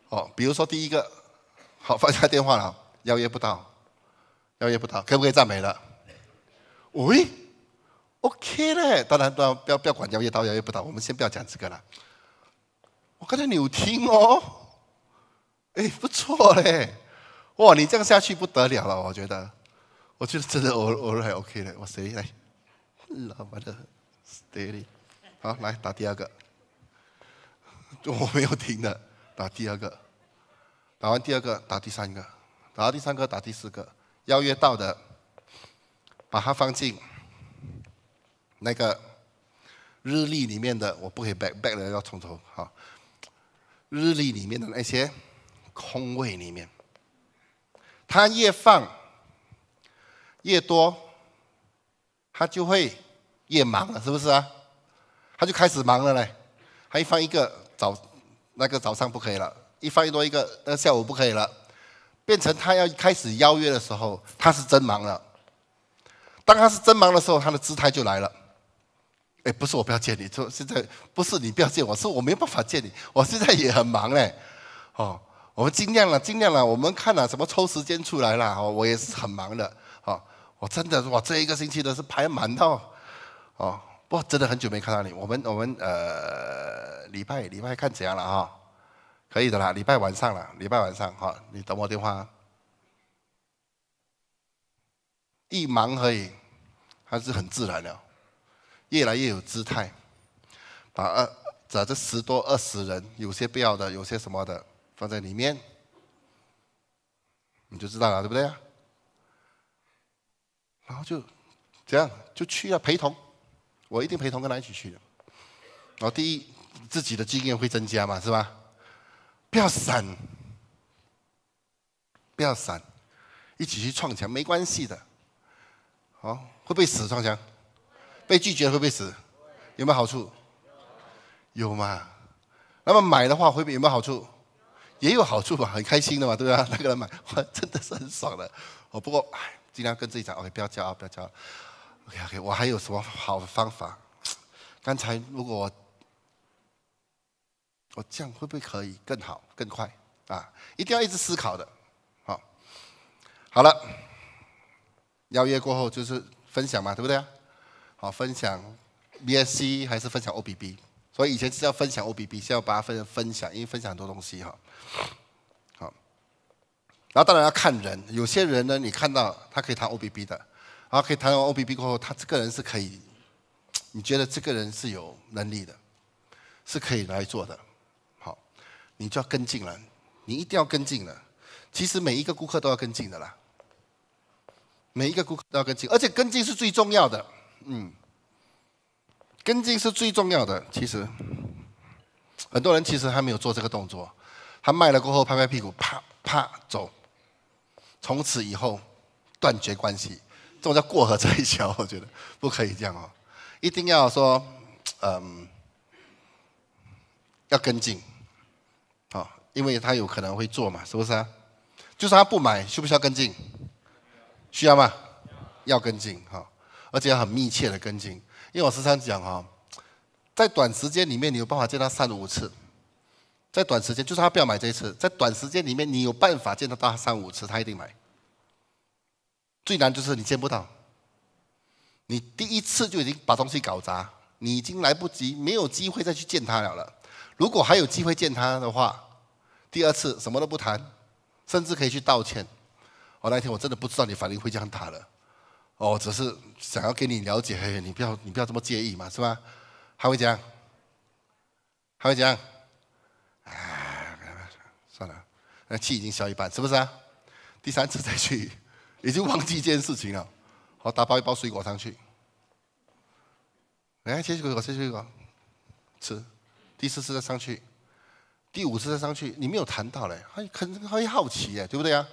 哦，比如说第一个，好放下电话了，邀约不到，邀约不到，可不可以赞美了？喂，OK 嘞，当然，当然不要不要管邀约到邀约不到，我们先不要讲这个了。我刚才有听哦，哎不错嘞，哇，你这样下去不得了了，我觉得，我觉得真的偶偶尔还 OK 嘞，我 s 来，e y 老好的 steady。好，来打第二个，我没有停的，打第二个，打完第二个，打第三个，打到第三个，打第四个，邀约到的，把它放进那个日历里面的，我不可以 back back 了，要从头好，日历里面的那些空位里面，它越放越多，它就会越忙了，是不是啊？他就开始忙了嘞，他一翻一个早，那个早上不可以了，一翻一多一个，那个下午不可以了，变成他要开始邀约的时候，他是真忙了。当他是真忙的时候，他的姿态就来了。哎，不是我不要见你，就现在不是你不要见我，是我没办法见你。我现在也很忙嘞，哦，我们尽量了，尽量了，我们看了怎么抽时间出来了，我也是很忙的，哦，我真的我这一个星期都是排满到，哦。哇，真的很久没看到你。我们我们呃，礼拜礼拜看怎样了啊？可以的啦，礼拜晚上了，礼拜晚上，好，你等我电话。一忙以，还是很自然的，越来越有姿态，把二找这十多二十人，有些不要的，有些什么的放在里面，你就知道了，对不对啊？然后就这样，就去了陪同。我一定陪同跟他一起去的。后第一，自己的经验会增加嘛，是吧？不要闪，不要闪，一起去撞墙没关系的。哦，会不会死撞墙？被拒绝会不会死？有没有好处？有嘛？那么买的话会不会有没有好处？也有好处吧，很开心的嘛，对吧？那个人买，真的是很爽的。哦，不过，尽量跟自己讲，o k 不要骄傲，不要骄傲。OK，OK，我还有什么好的方法？刚才如果我我这样会不会可以更好、更快？啊，一定要一直思考的，好。好了，邀约过后就是分享嘛，对不对？好，分享 BSC 还是分享 OBB？所以以前是要分享 OBB，现在把它分成分享，因为分享很多东西哈。好，然后当然要看人，有些人呢，你看到他可以谈 OBB 的。然后可以谈完 OBB 过后，他这个人是可以，你觉得这个人是有能力的，是可以来做的。好，你就要跟进了，你一定要跟进了。其实每一个顾客都要跟进的啦，每一个顾客都要跟进，而且跟进是最重要的。嗯，跟进是最重要的。其实很多人其实还没有做这个动作，他卖了过后拍拍屁股，啪啪走，从此以后断绝关系。这种叫过河拆桥，我觉得不可以这样哦，一定要说，嗯，要跟进，啊，因为他有可能会做嘛，是不是啊？就算他不买，需不需要跟进？需要吗？要跟进，哈，而且很密切的跟进。因为我时常讲哈，在短时间里面，你有办法见他三五次。在短时间，就算他不要买这一次，在短时间里面，你有办法见到他三五次，他一定买。最难就是你见不到，你第一次就已经把东西搞砸，你已经来不及，没有机会再去见他了。如果还有机会见他的话，第二次什么都不谈，甚至可以去道歉。我那天我真的不知道你反应会这样大了，哦，只是想要给你了解，嘿，你不要你不要这么介意嘛，是吧？还会讲，还会讲，哎，算了，那气已经消一半，是不是？啊？第三次再去。已经忘记这件事情了。好，打包一包水果上去。哎，切水果，切水果，吃。第四次再上去，第五次再上去，你没有谈到嘞，他肯很会好奇耶，对不对呀？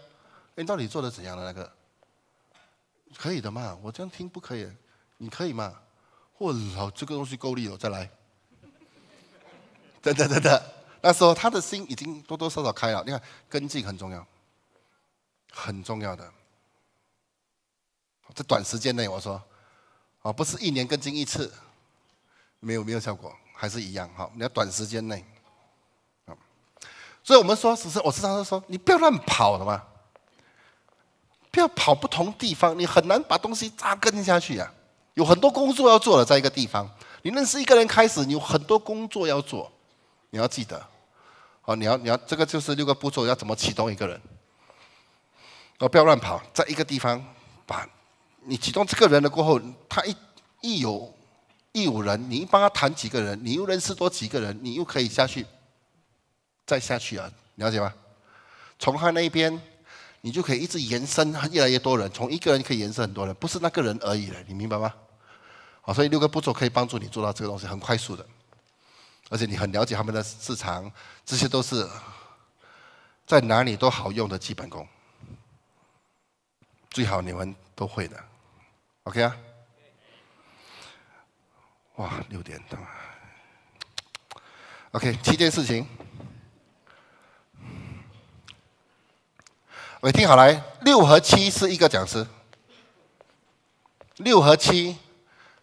哎，到底做的怎样的那个？可以的嘛，我这样听不可以？你可以嘛？我操，这个东西够力了，再来。等等等等，那时候他的心已经多多少少开了。你看跟进很重要，很重要的。在短时间内，我说，哦，不是一年更新一次，没有没有效果，还是一样哈。你要短时间内，啊，所以我们说，只是我时常说，你不要乱跑的嘛，不要跑不同地方，你很难把东西扎根下去呀。有很多工作要做的，在一个地方，你认识一个人开始，你有很多工作要做，你要记得，哦，你要你要这个就是六个步骤，要怎么启动一个人，哦，不要乱跑，在一个地方把。你启动这个人了过后，他一一有，一有人，你帮他谈几个人，你又认识多几个人，你又可以下去，再下去啊，了解吗？从他那一边，你就可以一直延伸，越来越多人。从一个人可以延伸很多人，不是那个人而已了，你明白吗？好，所以六个步骤可以帮助你做到这个东西很快速的，而且你很了解他们的市场，这些都是在哪里都好用的基本功，最好你们都会的。OK 啊，哇，六点多。o k 七件事情。喂，听好来，六和七是一个讲师，六和七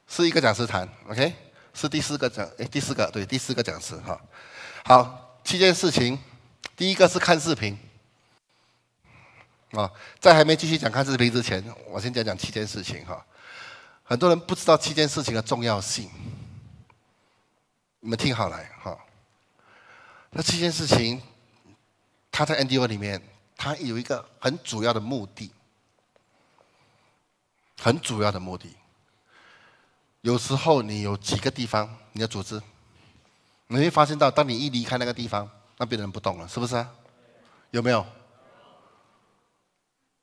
是一个讲师谈，OK，是第四个讲，哎，第四个，对，第四个讲师哈。好，七件事情，第一个是看视频。啊，在还没继续讲看视频之前，我先讲讲七件事情哈。很多人不知道七件事情的重要性，你们听好来哈。那七件事情，它在 NDO 里面，它有一个很主要的目的，很主要的目的。有时候你有几个地方，你的组织，你会发现到，当你一离开那个地方，那别人不动了，是不是？啊？有没有？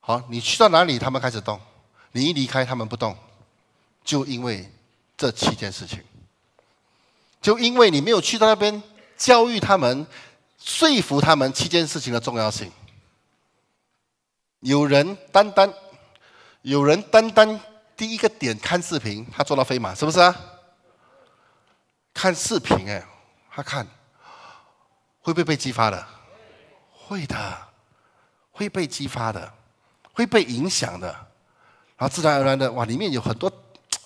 好，你去到哪里，他们开始动；你一离开，他们不动，就因为这七件事情。就因为你没有去到那边教育他们、说服他们七件事情的重要性。有人单单，有人单单第一个点看视频，他做到飞马，是不是啊？看视频，哎，他看，会不会被激发的？会的，会被激发的。会被影响的，然后自然而然的，哇，里面有很多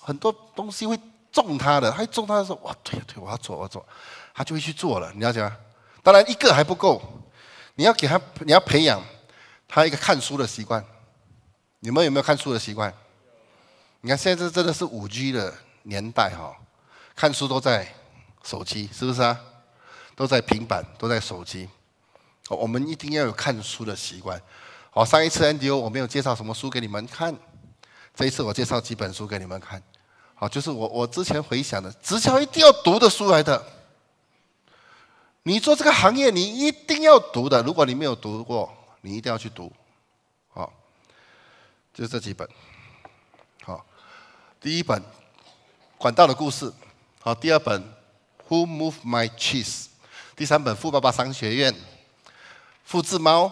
很多东西会中他的，他一中他的时候，哇，对呀，对，我要做，我要做，他就会去做了，你了解吗？当然一个还不够，你要给他，你要培养他一个看书的习惯，你们有没有看书的习惯？你看现在这真的是五 G 的年代哈，看书都在手机，是不是啊？都在平板，都在手机，我们一定要有看书的习惯。好，上一次 NDO 我没有介绍什么书给你们看，这一次我介绍几本书给你们看。好，就是我我之前回想的直销一定要读的书来的。你做这个行业，你一定要读的。如果你没有读过，你一定要去读。好，就这几本。好，第一本《管道的故事》，好，第二本《Who Moved My Cheese》，第三本《富爸爸商学院》《复制猫》。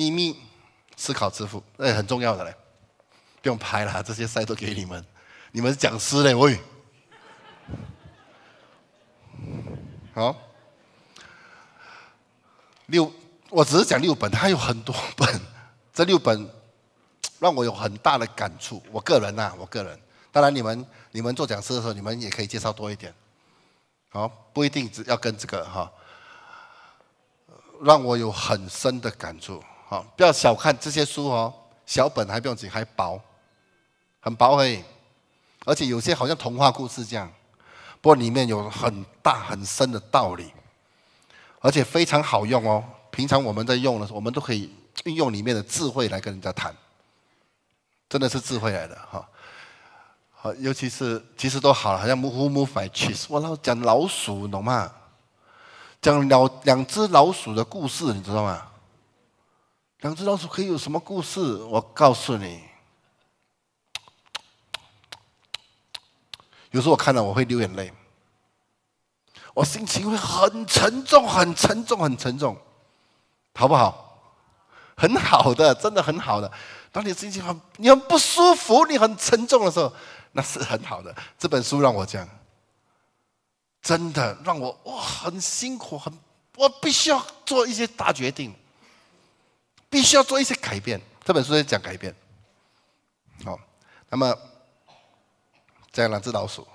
秘密思考致富，那很重要的嘞，不用拍了，这些赛都给你们，你们是讲师嘞，喂。好，六，我只是讲六本，他有很多本，这六本让我有很大的感触。我个人呐，我个人，当然你们你们做讲师的时候，你们也可以介绍多一点。好，不一定只要跟这个哈，让我有很深的感触。好，不要小看这些书哦，小本还不用紧，还薄，很薄已。而且有些好像童话故事这样，不过里面有很大很深的道理，而且非常好用哦。平常我们在用的时候，我们都可以运用里面的智慧来跟人家谈，真的是智慧来的哈。好，尤其是其实都好了，好像《move m o v e My Cheese》我老讲老鼠，懂吗？讲两两只老鼠的故事，你知道吗？两只老鼠可以有什么故事？我告诉你，有时候我看了我会流眼泪，我心情会很沉重，很沉重，很沉重，好不好？很好的，真的很好的。当你心情很你很不舒服，你很沉重的时候，那是很好的。这本书让我讲，真的让我哇，很辛苦，很我必须要做一些大决定。必须要做一些改变。这本书在讲改变。好，那么再两只老鼠，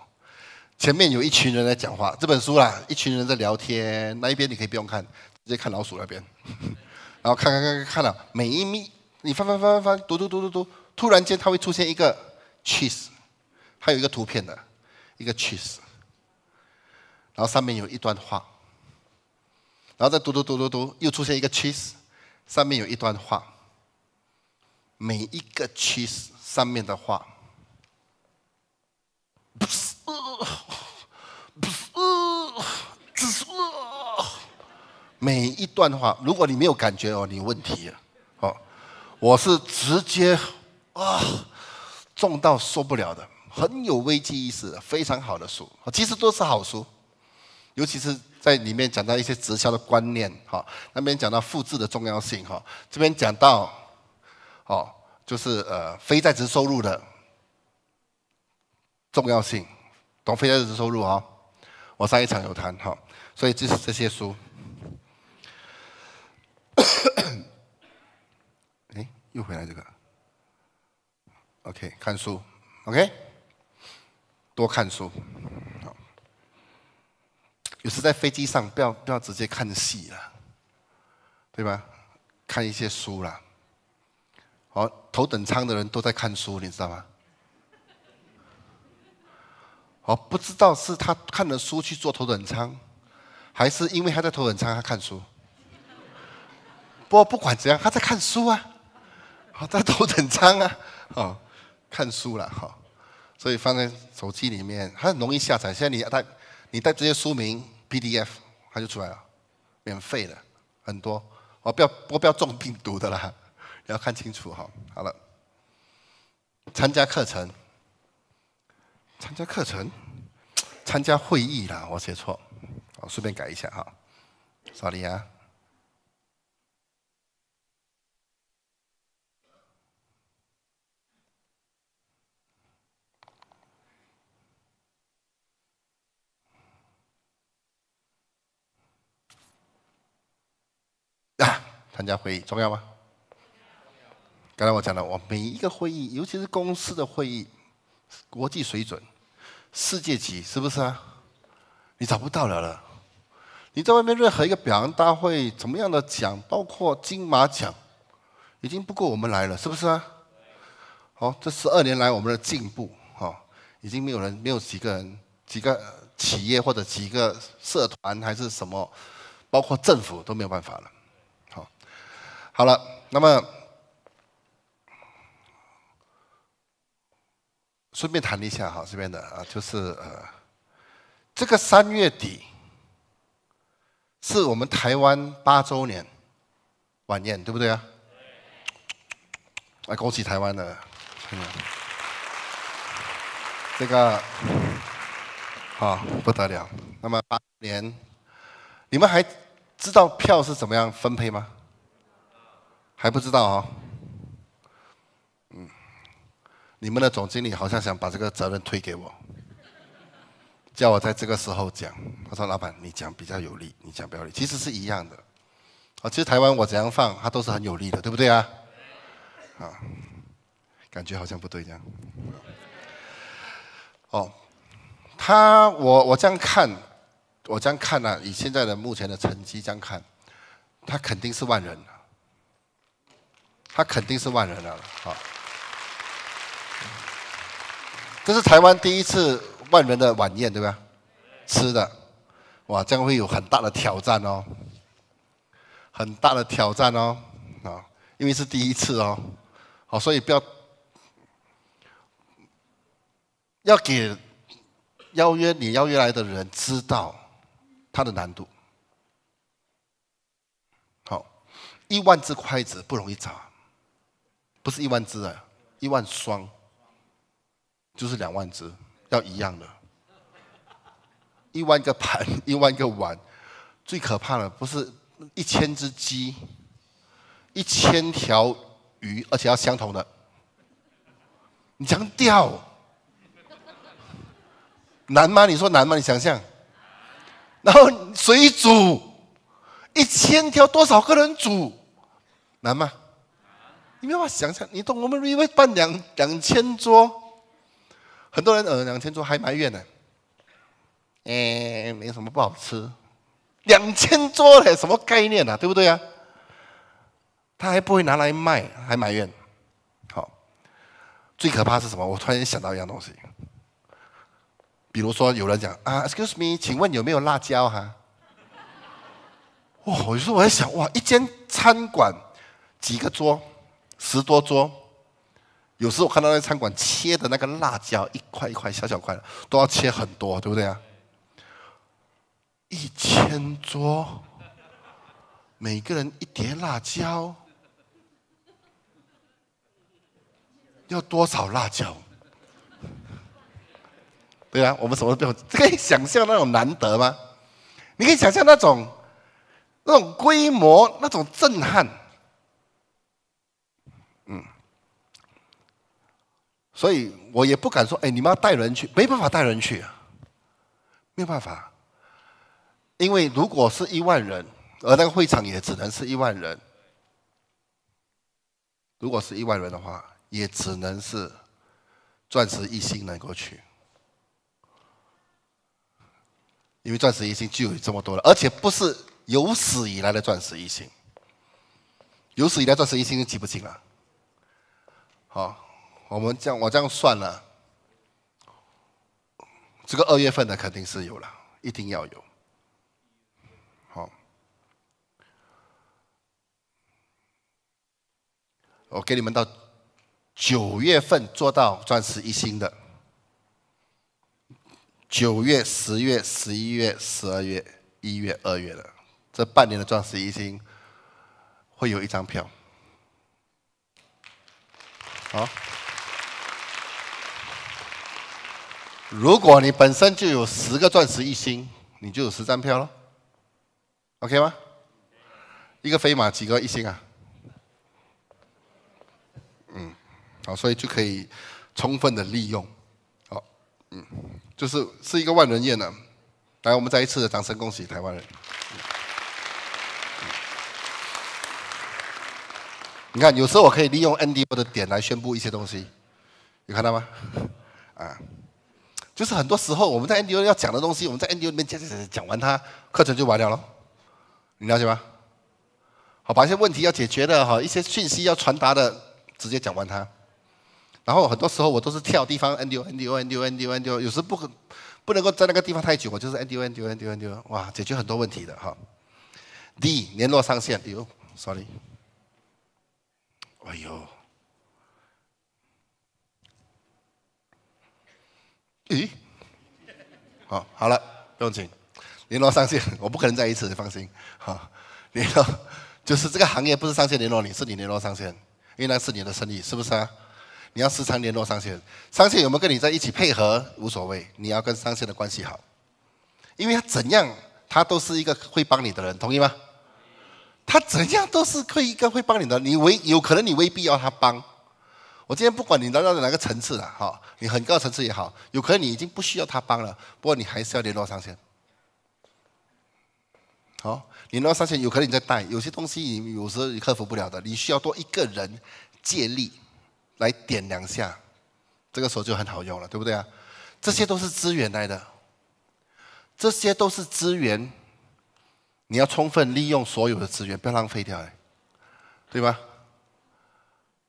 前面有一群人在讲话。这本书啦，一群人在聊天。那一边你可以不用看，直接看老鼠那边。然后看看看看了，每一米你翻翻翻翻翻，读读读读读，突然间它会出现一个 cheese，它有一个图片的一个 cheese，然后上面有一段话，然后再读读读读读，又出现一个 cheese。上面有一段话，每一个 s 势上面的话，不是，不是，只是，每一段话，如果你没有感觉哦，你有问题了。哦，我是直接啊，重到受不了的，很有危机意识，非常好的书。其实都是好书，尤其是。在里面讲到一些直销的观念，哈，那边讲到复制的重要性，哈，这边讲到，哦，就是呃非在职收入的重要性，懂非在职收入啊？我上一场有谈哈，所以就是这些书，哎，又回来这个，OK，看书，OK，多看书。有时在飞机上，不要不要直接看戏了，对吧？看一些书了。哦，头等舱的人都在看书，你知道吗？哦，不知道是他看了书去做头等舱，还是因为他在头等舱他看书。不，不管怎样，他在看书啊。好，在头等舱啊，哦，看书了哈。所以放在手机里面，它很容易下载。现在你带，你带这些书名。PDF，它就出来了，免费的，很多哦，不要，不过不要中病毒的啦，你要看清楚哈。好了，参加课程，参加课程，参加会议啦，我写错，我随便改一下哈，sorry 啊。啊，参加会议重要吗？刚才我讲了，我每一个会议，尤其是公司的会议，国际水准、世界级，是不是啊？你找不到了了。你在外面任何一个表扬大会，怎么样的奖，包括金马奖，已经不够我们来了，是不是啊？好，这十二年来我们的进步，哈，已经没有人，没有几个人，几个企业或者几个社团还是什么，包括政府都没有办法了。好了，那么顺便谈一下哈这边的啊，就是呃，这个三月底是我们台湾八周年晚宴，对不对啊？来恭喜台湾的，这个好不得了。那么八年，你们还知道票是怎么样分配吗？还不知道哦，嗯，你们的总经理好像想把这个责任推给我，叫我在这个时候讲。他说：“老板，你讲比较有利，你讲比较有利，其实是一样的。啊，其实台湾我怎样放，它都是很有利的，对不对啊？啊，感觉好像不对这样。哦，他，我我这样看，我这样看呢，以现在的目前的成绩这样看，他肯定是万人。”他肯定是万人的了，好，这是台湾第一次万人的晚宴，对吧？吃的，哇，将会有很大的挑战哦，很大的挑战哦，啊，因为是第一次哦，好，所以不要要给邀约你邀约来的人知道他的难度，好，一万只筷子不容易找，不是一万只啊，一万双，就是两万只，要一样的。一万个盘，一万个碗，最可怕的不是一千只鸡，一千条鱼，而且要相同的，你想钓难吗？你说难吗？你想象，然后谁煮？一千条多少个人煮，难吗？你办法想象，你懂我们以为办两两千桌，很多人呃两千桌还埋怨呢，哎，没什么不好吃，两千桌嘞，什么概念呢？对不对啊？他还不会拿来卖，还埋怨。好，最可怕是什么？我突然想到一样东西，比如说有人讲啊，Excuse me，请问有没有辣椒哈？哇！我候我在想，哇，一间餐馆几个桌？十多桌，有时候我看到那餐馆切的那个辣椒，一块一块小小块的，都要切很多，对不对啊？一千桌，每个人一碟辣椒，要多少辣椒？对啊，我们什么都不要，可以想象那种难得吗？你可以想象那种那种规模，那种震撼。所以我也不敢说，哎，你们要带人去，没办法带人去，没有办法，因为如果是一万人，而那个会场也只能是一万人。如果是一万人的话，也只能是钻石一星能够去，因为钻石一星就有这么多了，而且不是有史以来的钻石一星，有史以来钻石一星都挤不进了，好。我们这样，我这样算了，这个二月份的肯定是有了，一定要有，好。我给你们到九月份做到钻石一星的，九月、十月、十一月、十二月、一月、二月的这半年的钻石一星会有一张票，好。如果你本身就有十个钻石一星，你就有十张票了，OK 吗？一个飞马几个一星啊？嗯，好，所以就可以充分的利用，好，嗯，就是是一个万人宴呢。来，我们再一次的掌声恭喜台湾人。你看，有时候我可以利用 n d o 的点来宣布一些东西，有看到吗？啊。就是很多时候我们在 NDU 要讲的东西，我们在 NDU 里面讲讲讲讲完它，课程就完了咯，你了解吗？好，把一些问题要解决的哈，一些讯息要传达的，直接讲完它。然后很多时候我都是跳地方 NDU，NDU，NDU，NDU，NDU，有时不可不能够在那个地方太久，我就是 NDU，NDU，NDU，NDU，哇，解决很多问题的哈。D 联络上线，丢，sorry，哎呦。咦，好，好了，不用请，联络上线，我不可能再一次，你放心。好，联络就是这个行业，不是上线联络你，是你联络上线，因为那是你的生意，是不是啊？你要时常联络上线，上线有没有跟你在一起配合无所谓，你要跟上线的关系好，因为他怎样，他都是一个会帮你的人，同意吗？他怎样都是会一个会帮你的，你唯有可能你未必要他帮。我今天不管你来到哪个层次了，哈，你很高层次也好，有可能你已经不需要他帮了，不过你还是要联络上线。好，联络上线有可能你在带，有些东西你有时候克服不了的，你需要多一个人借力来点两下，这个时候就很好用了，对不对啊？这些都是资源来的，这些都是资源，你要充分利用所有的资源，不要浪费掉，对吧？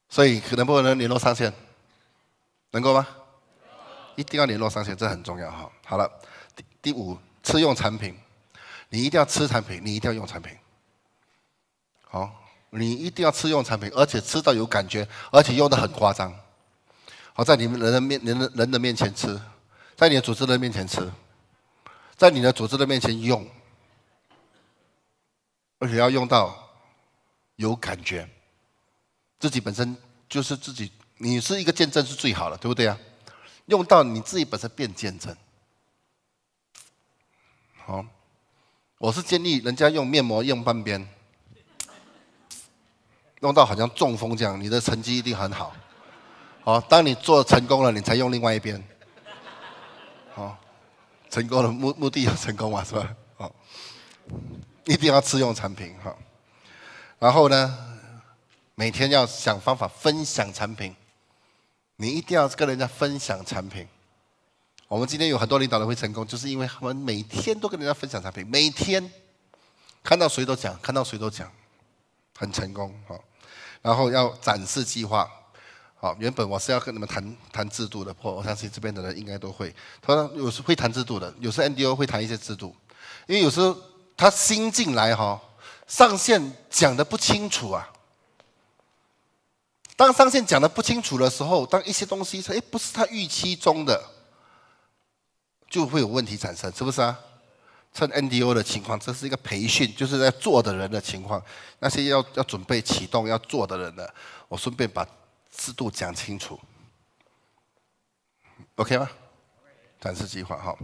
所以可能不能联络上线，能够吗？一定要联络上线，这很重要哈。好了，第第五吃用产品，你一定要吃产品，你一定要用产品。好，你一定要吃用产品，而且吃到有感觉，而且用的很夸张。好，在你们人的面人的人的面前吃，在你的组织的面前吃，在你的组织的面前用，而且要用到有感觉。自己本身就是自己，你是一个见证是最好的，对不对啊？用到你自己本身变见证，好，我是建议人家用面膜用半边，用到好像中风这样，你的成绩一定很好。好，当你做成功了，你才用另外一边。好，成功的目目的要成功嘛，是吧？好，一定要吃用产品哈。然后呢？每天要想方法分享产品，你一定要跟人家分享产品。我们今天有很多领导人会成功，就是因为他们每天都跟人家分享产品，每天看到谁都讲，看到谁都讲，很成功哈。然后要展示计划，好，原本我是要跟你们谈谈制度的，我相信这边的人应该都会。他说，有时会谈制度的，有时 NDO 会谈一些制度，因为有时候他新进来哈，上线讲的不清楚啊。当上线讲的不清楚的时候，当一些东西哎，不是他预期中的”，就会有问题产生，是不是啊？趁 NDO 的情况，这是一个培训，就是在做的人的情况，那些要要准备启动要做的人的，我顺便把制度讲清楚，OK 吗？展示计划哈，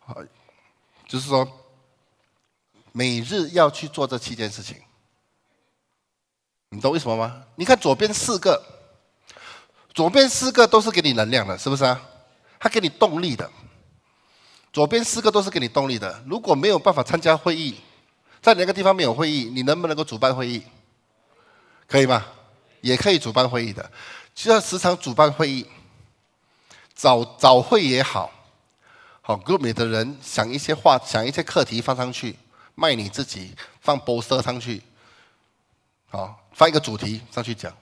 好，就是说每日要去做这七件事情。你懂为什么吗？你看左边四个，左边四个都是给你能量的，是不是啊？他给你动力的。左边四个都是给你动力的。如果没有办法参加会议，在哪个地方没有会议，你能不能够主办会议？可以吗？也可以主办会议的，就要时常主办会议。早早会也好，好各位的人想一些话，想一些课题放上去，卖你自己，放波色上去。好，发一个主题上去讲。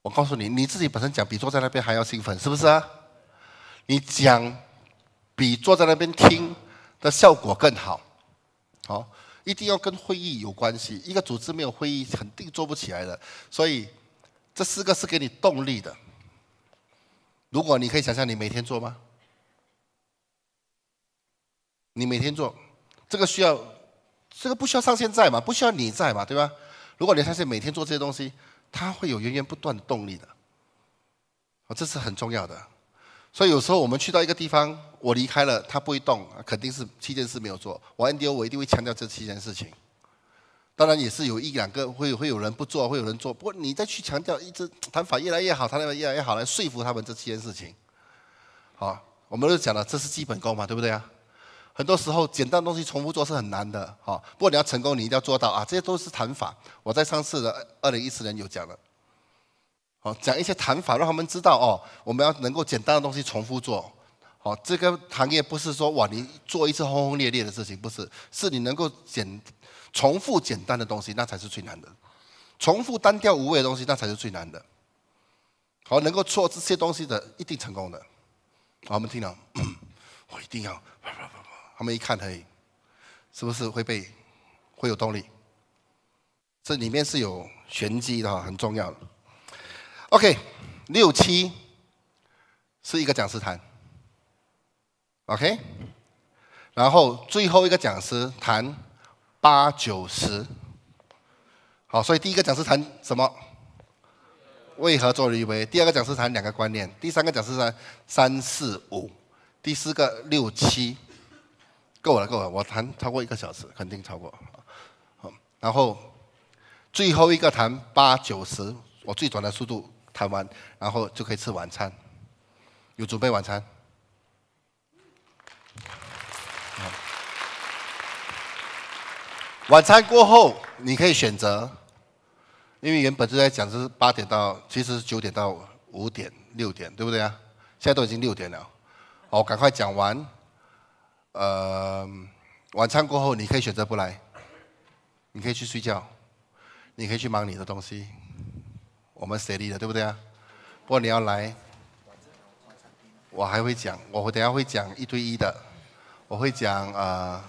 我告诉你，你自己本身讲比坐在那边还要兴奋，是不是啊？你讲比坐在那边听的效果更好。好，一定要跟会议有关系。一个组织没有会议，肯定做不起来的。所以，这四个是给你动力的。如果你可以想象，你每天做吗？你每天做，这个需要。这个不需要上线在嘛？不需要你在嘛？对吧？如果你上线每天做这些东西，他会有源源不断的动力的。啊，这是很重要的。所以有时候我们去到一个地方，我离开了，他不会动，肯定是七件事没有做。我 NDO 我一定会强调这七件事情。当然也是有一两个会会有人不做，会有人做。不过你再去强调，一直谈法越来越好，谈的越来越好，来说服他们这七件事情。好，我们都讲了，这是基本功嘛，对不对啊？很多时候简单东西重复做是很难的，哈。不过你要成功，你一定要做到啊。这些都是谈法，我在上次的二零一四年有讲了，好讲一些谈法，让他们知道哦，我们要能够简单的东西重复做，好，这个行业不是说哇你做一次轰轰烈烈的事情不是，是你能够简重复简单的东西，那才是最难的，重复单调无味的东西那才是最难的，好，能够做这些东西的一定成功的，好，我们听了，我一定要。他们一看，嘿，是不是会被会有动力？这里面是有玄机的，很重要的。OK，六七是一个讲师谈，OK，然后最后一个讲师谈八九十。好，所以第一个讲师谈什么？为何做绿威？第二个讲师谈两个观念，第三个讲师谈三四五，第四个六七。够了，够了，我谈超过一个小时，肯定超过。然后最后一个谈八九十，我最短的速度谈完，然后就可以吃晚餐。有准备晚餐？晚餐过后你可以选择，因为原本就在讲是八点到，其实是九点到五点六点，对不对啊？现在都已经六点了，我赶快讲完。呃，晚餐过后你可以选择不来，你可以去睡觉，你可以去忙你的东西。我们协力的，对不对啊？不过你要来，我还会讲，我等下会讲一对一的，我会讲呃。